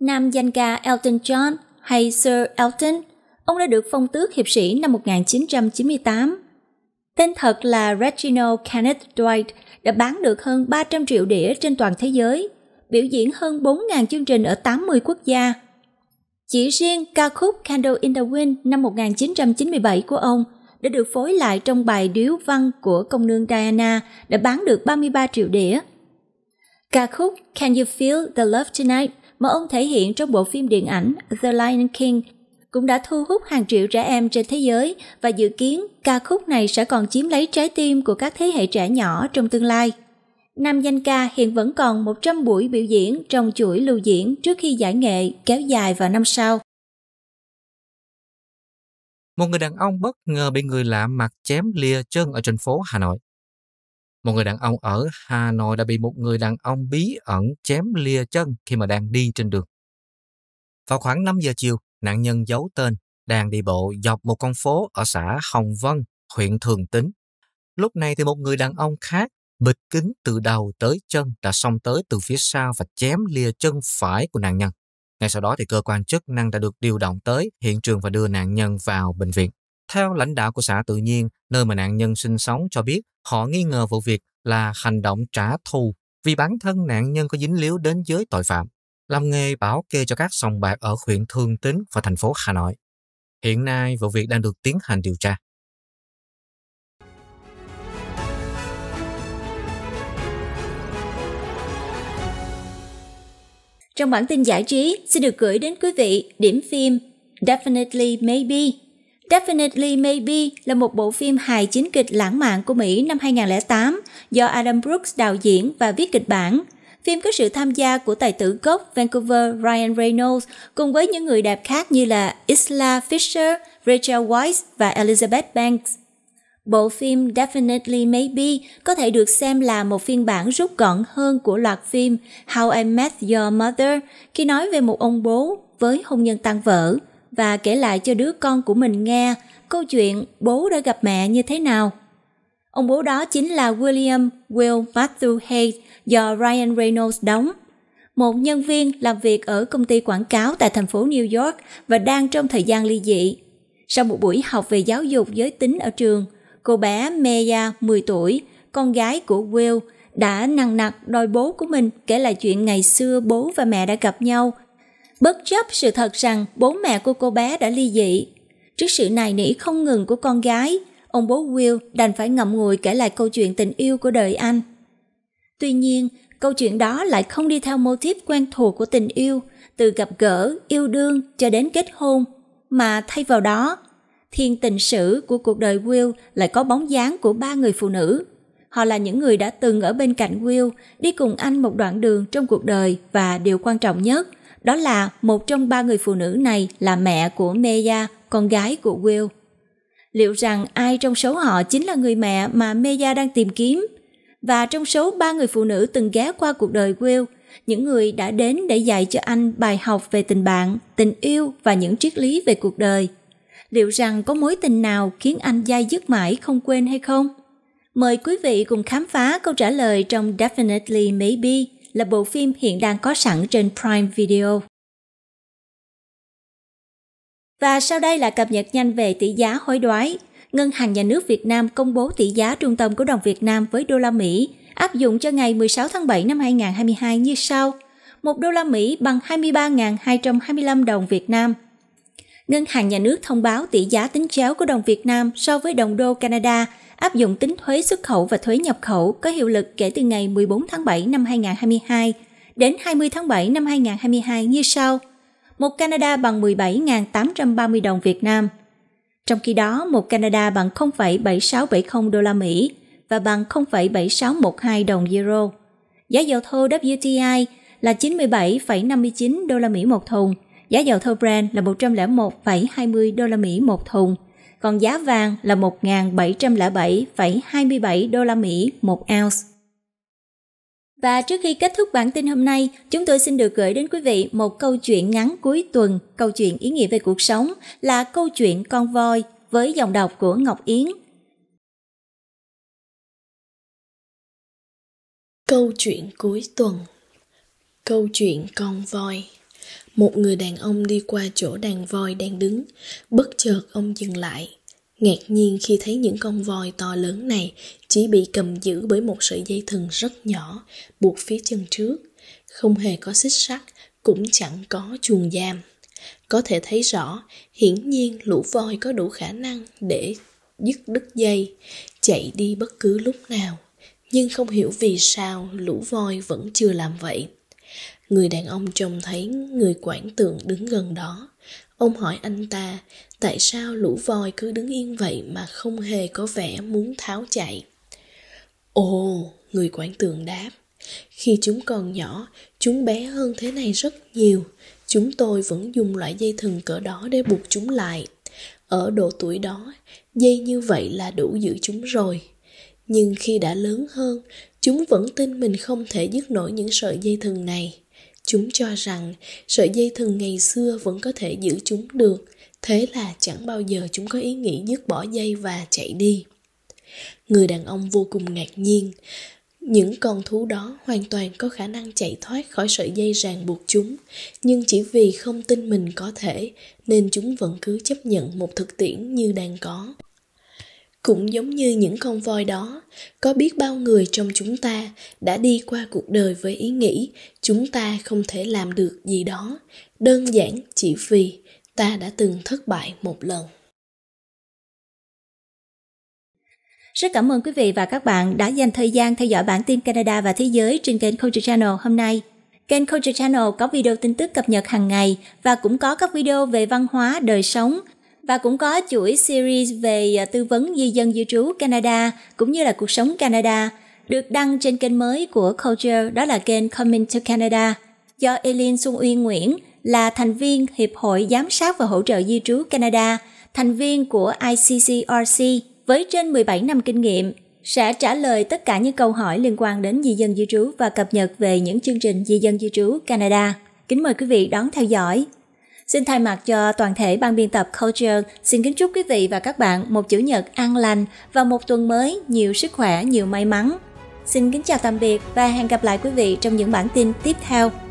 Nam danh ca Elton John hay Sir Elton, ông đã được phong tước hiệp sĩ năm 1998. Tên thật là Reginald Kenneth Dwight đã bán được hơn 300 triệu đĩa trên toàn thế giới, biểu diễn hơn 4.000 chương trình ở 80 quốc gia – chỉ riêng ca khúc Candle in the Wind năm 1997 của ông đã được phối lại trong bài điếu văn của công nương Diana đã bán được 33 triệu đĩa. Ca khúc Can You Feel the Love Tonight mà ông thể hiện trong bộ phim điện ảnh The Lion King cũng đã thu hút hàng triệu trẻ em trên thế giới và dự kiến ca khúc này sẽ còn chiếm lấy trái tim của các thế hệ trẻ nhỏ trong tương lai. Nam danh ca hiện vẫn còn 100 buổi biểu diễn trong chuỗi lưu diễn trước khi giải nghệ kéo dài vào năm sau. Một người đàn ông bất ngờ bị người lạ mặt chém lìa chân ở trên phố Hà Nội. Một người đàn ông ở Hà Nội đã bị một người đàn ông bí ẩn chém lìa chân khi mà đang đi trên đường. Vào khoảng 5 giờ chiều, nạn nhân giấu tên đang đi bộ dọc một con phố ở xã Hồng Vân, huyện Thường Tín. Lúc này thì một người đàn ông khác bịch kính từ đầu tới chân đã xông tới từ phía sau và chém lìa chân phải của nạn nhân. Ngay sau đó thì cơ quan chức năng đã được điều động tới hiện trường và đưa nạn nhân vào bệnh viện. Theo lãnh đạo của xã tự nhiên, nơi mà nạn nhân sinh sống cho biết, họ nghi ngờ vụ việc là hành động trả thù vì bản thân nạn nhân có dính líu đến giới tội phạm, làm nghề bảo kê cho các sòng bạc ở huyện Thương Tín và thành phố Hà Nội. Hiện nay, vụ việc đang được tiến hành điều tra. Trong bản tin giải trí sẽ được gửi đến quý vị điểm phim Definitely Maybe. Definitely Maybe là một bộ phim hài chính kịch lãng mạn của Mỹ năm 2008 do Adam Brooks đạo diễn và viết kịch bản. Phim có sự tham gia của tài tử gốc Vancouver Ryan Reynolds cùng với những người đẹp khác như là Isla Fisher, Rachel Weisz và Elizabeth Banks. Bộ phim Definitely Maybe có thể được xem là một phiên bản rút gọn hơn của loạt phim How I Met Your Mother khi nói về một ông bố với hôn nhân tan vỡ và kể lại cho đứa con của mình nghe câu chuyện bố đã gặp mẹ như thế nào. Ông bố đó chính là William Will Matthew Hayes do Ryan Reynolds đóng. Một nhân viên làm việc ở công ty quảng cáo tại thành phố New York và đang trong thời gian ly dị. Sau một buổi học về giáo dục giới tính ở trường, cô bé meya 10 tuổi, con gái của Will, đã nằng nặc đòi bố của mình kể lại chuyện ngày xưa bố và mẹ đã gặp nhau. Bất chấp sự thật rằng bố mẹ của cô bé đã ly dị. Trước sự nài nỉ không ngừng của con gái, ông bố Will đành phải ngậm ngùi kể lại câu chuyện tình yêu của đời anh. Tuy nhiên, câu chuyện đó lại không đi theo mô típ quen thuộc của tình yêu, từ gặp gỡ, yêu đương cho đến kết hôn, mà thay vào đó thiên tình sử của cuộc đời Will lại có bóng dáng của ba người phụ nữ. Họ là những người đã từng ở bên cạnh Will, đi cùng anh một đoạn đường trong cuộc đời và điều quan trọng nhất, đó là một trong ba người phụ nữ này là mẹ của Maya, con gái của Will. Liệu rằng ai trong số họ chính là người mẹ mà Maya đang tìm kiếm? Và trong số ba người phụ nữ từng ghé qua cuộc đời Will, những người đã đến để dạy cho anh bài học về tình bạn, tình yêu và những triết lý về cuộc đời – liệu rằng có mối tình nào khiến anh dai dứt mãi không quên hay không? Mời quý vị cùng khám phá câu trả lời trong Definitely Maybe là bộ phim hiện đang có sẵn trên Prime Video. Và sau đây là cập nhật nhanh về tỷ giá hối đoái. Ngân hàng Nhà nước Việt Nam công bố tỷ giá trung tâm của đồng Việt Nam với đô la Mỹ áp dụng cho ngày 16 tháng 7 năm 2022 như sau. 1 đô la Mỹ bằng 23.225 đồng Việt Nam – Ngân hàng nhà nước thông báo tỷ giá tính chéo của đồng Việt Nam so với đồng đô Canada áp dụng tính thuế xuất khẩu và thuế nhập khẩu có hiệu lực kể từ ngày 14 tháng 7 năm 2022 đến 20 tháng 7 năm 2022 như sau. Một Canada bằng 17.830 đồng Việt Nam. Trong khi đó, một Canada bằng 0,7670 đô la Mỹ và bằng 0,7612 đồng euro. Giá dầu thô WTI là 97,59 đô la Mỹ một thùng – giá dầu thô Brent là 101,20 đô la Mỹ một thùng, còn giá vàng là 1.707,27 đô la Mỹ một ounce. Và trước khi kết thúc bản tin hôm nay, chúng tôi xin được gửi đến quý vị một câu chuyện ngắn cuối tuần, câu chuyện ý nghĩa về cuộc sống là câu chuyện con voi với dòng đọc của Ngọc Yến. Câu chuyện cuối tuần Câu chuyện con voi một người đàn ông đi qua chỗ đàn voi đang đứng, bất chợt ông dừng lại. Ngạc nhiên khi thấy những con voi to lớn này chỉ bị cầm giữ bởi một sợi dây thừng rất nhỏ, buộc phía chân trước. Không hề có xích sắt, cũng chẳng có chuồng giam. Có thể thấy rõ, hiển nhiên lũ voi có đủ khả năng để dứt đứt dây, chạy đi bất cứ lúc nào. Nhưng không hiểu vì sao lũ voi vẫn chưa làm vậy. Người đàn ông trông thấy người quản tượng đứng gần đó. Ông hỏi anh ta tại sao lũ voi cứ đứng yên vậy mà không hề có vẻ muốn tháo chạy. Ồ, người quản tượng đáp. Khi chúng còn nhỏ, chúng bé hơn thế này rất nhiều. Chúng tôi vẫn dùng loại dây thừng cỡ đó để buộc chúng lại. Ở độ tuổi đó, dây như vậy là đủ giữ chúng rồi. Nhưng khi đã lớn hơn, chúng vẫn tin mình không thể dứt nổi những sợi dây thừng này. Chúng cho rằng sợi dây thừng ngày xưa vẫn có thể giữ chúng được, thế là chẳng bao giờ chúng có ý nghĩ dứt bỏ dây và chạy đi. Người đàn ông vô cùng ngạc nhiên, những con thú đó hoàn toàn có khả năng chạy thoát khỏi sợi dây ràng buộc chúng, nhưng chỉ vì không tin mình có thể nên chúng vẫn cứ chấp nhận một thực tiễn như đang có cũng giống như những con voi đó có biết bao người trong chúng ta đã đi qua cuộc đời với ý nghĩ chúng ta không thể làm được gì đó đơn giản chỉ vì ta đã từng thất bại một lần Rất cảm ơn quý vị và các bạn đã dành thời gian theo dõi bản tin Canada và Thế giới trên kênh Culture Channel hôm nay. Kênh Culture Channel có video tin tức cập nhật hàng ngày và cũng có các video về văn hóa, đời sống – và cũng có chuỗi series về à, tư vấn di dân di trú Canada cũng như là cuộc sống Canada được đăng trên kênh mới của Culture đó là kênh Coming to Canada do Eileen Xuân Uyên Nguyễn là thành viên Hiệp hội Giám sát và Hỗ trợ Di trú Canada, thành viên của ICCRC với trên 17 năm kinh nghiệm sẽ trả lời tất cả những câu hỏi liên quan đến di dân di trú và cập nhật về những chương trình di dân di trú Canada. Kính mời quý vị đón theo dõi. Xin thay mặt cho toàn thể ban biên tập Culture, xin kính chúc quý vị và các bạn một chủ nhật an lành và một tuần mới nhiều sức khỏe, nhiều may mắn. Xin kính chào tạm biệt và hẹn gặp lại quý vị trong những bản tin tiếp theo.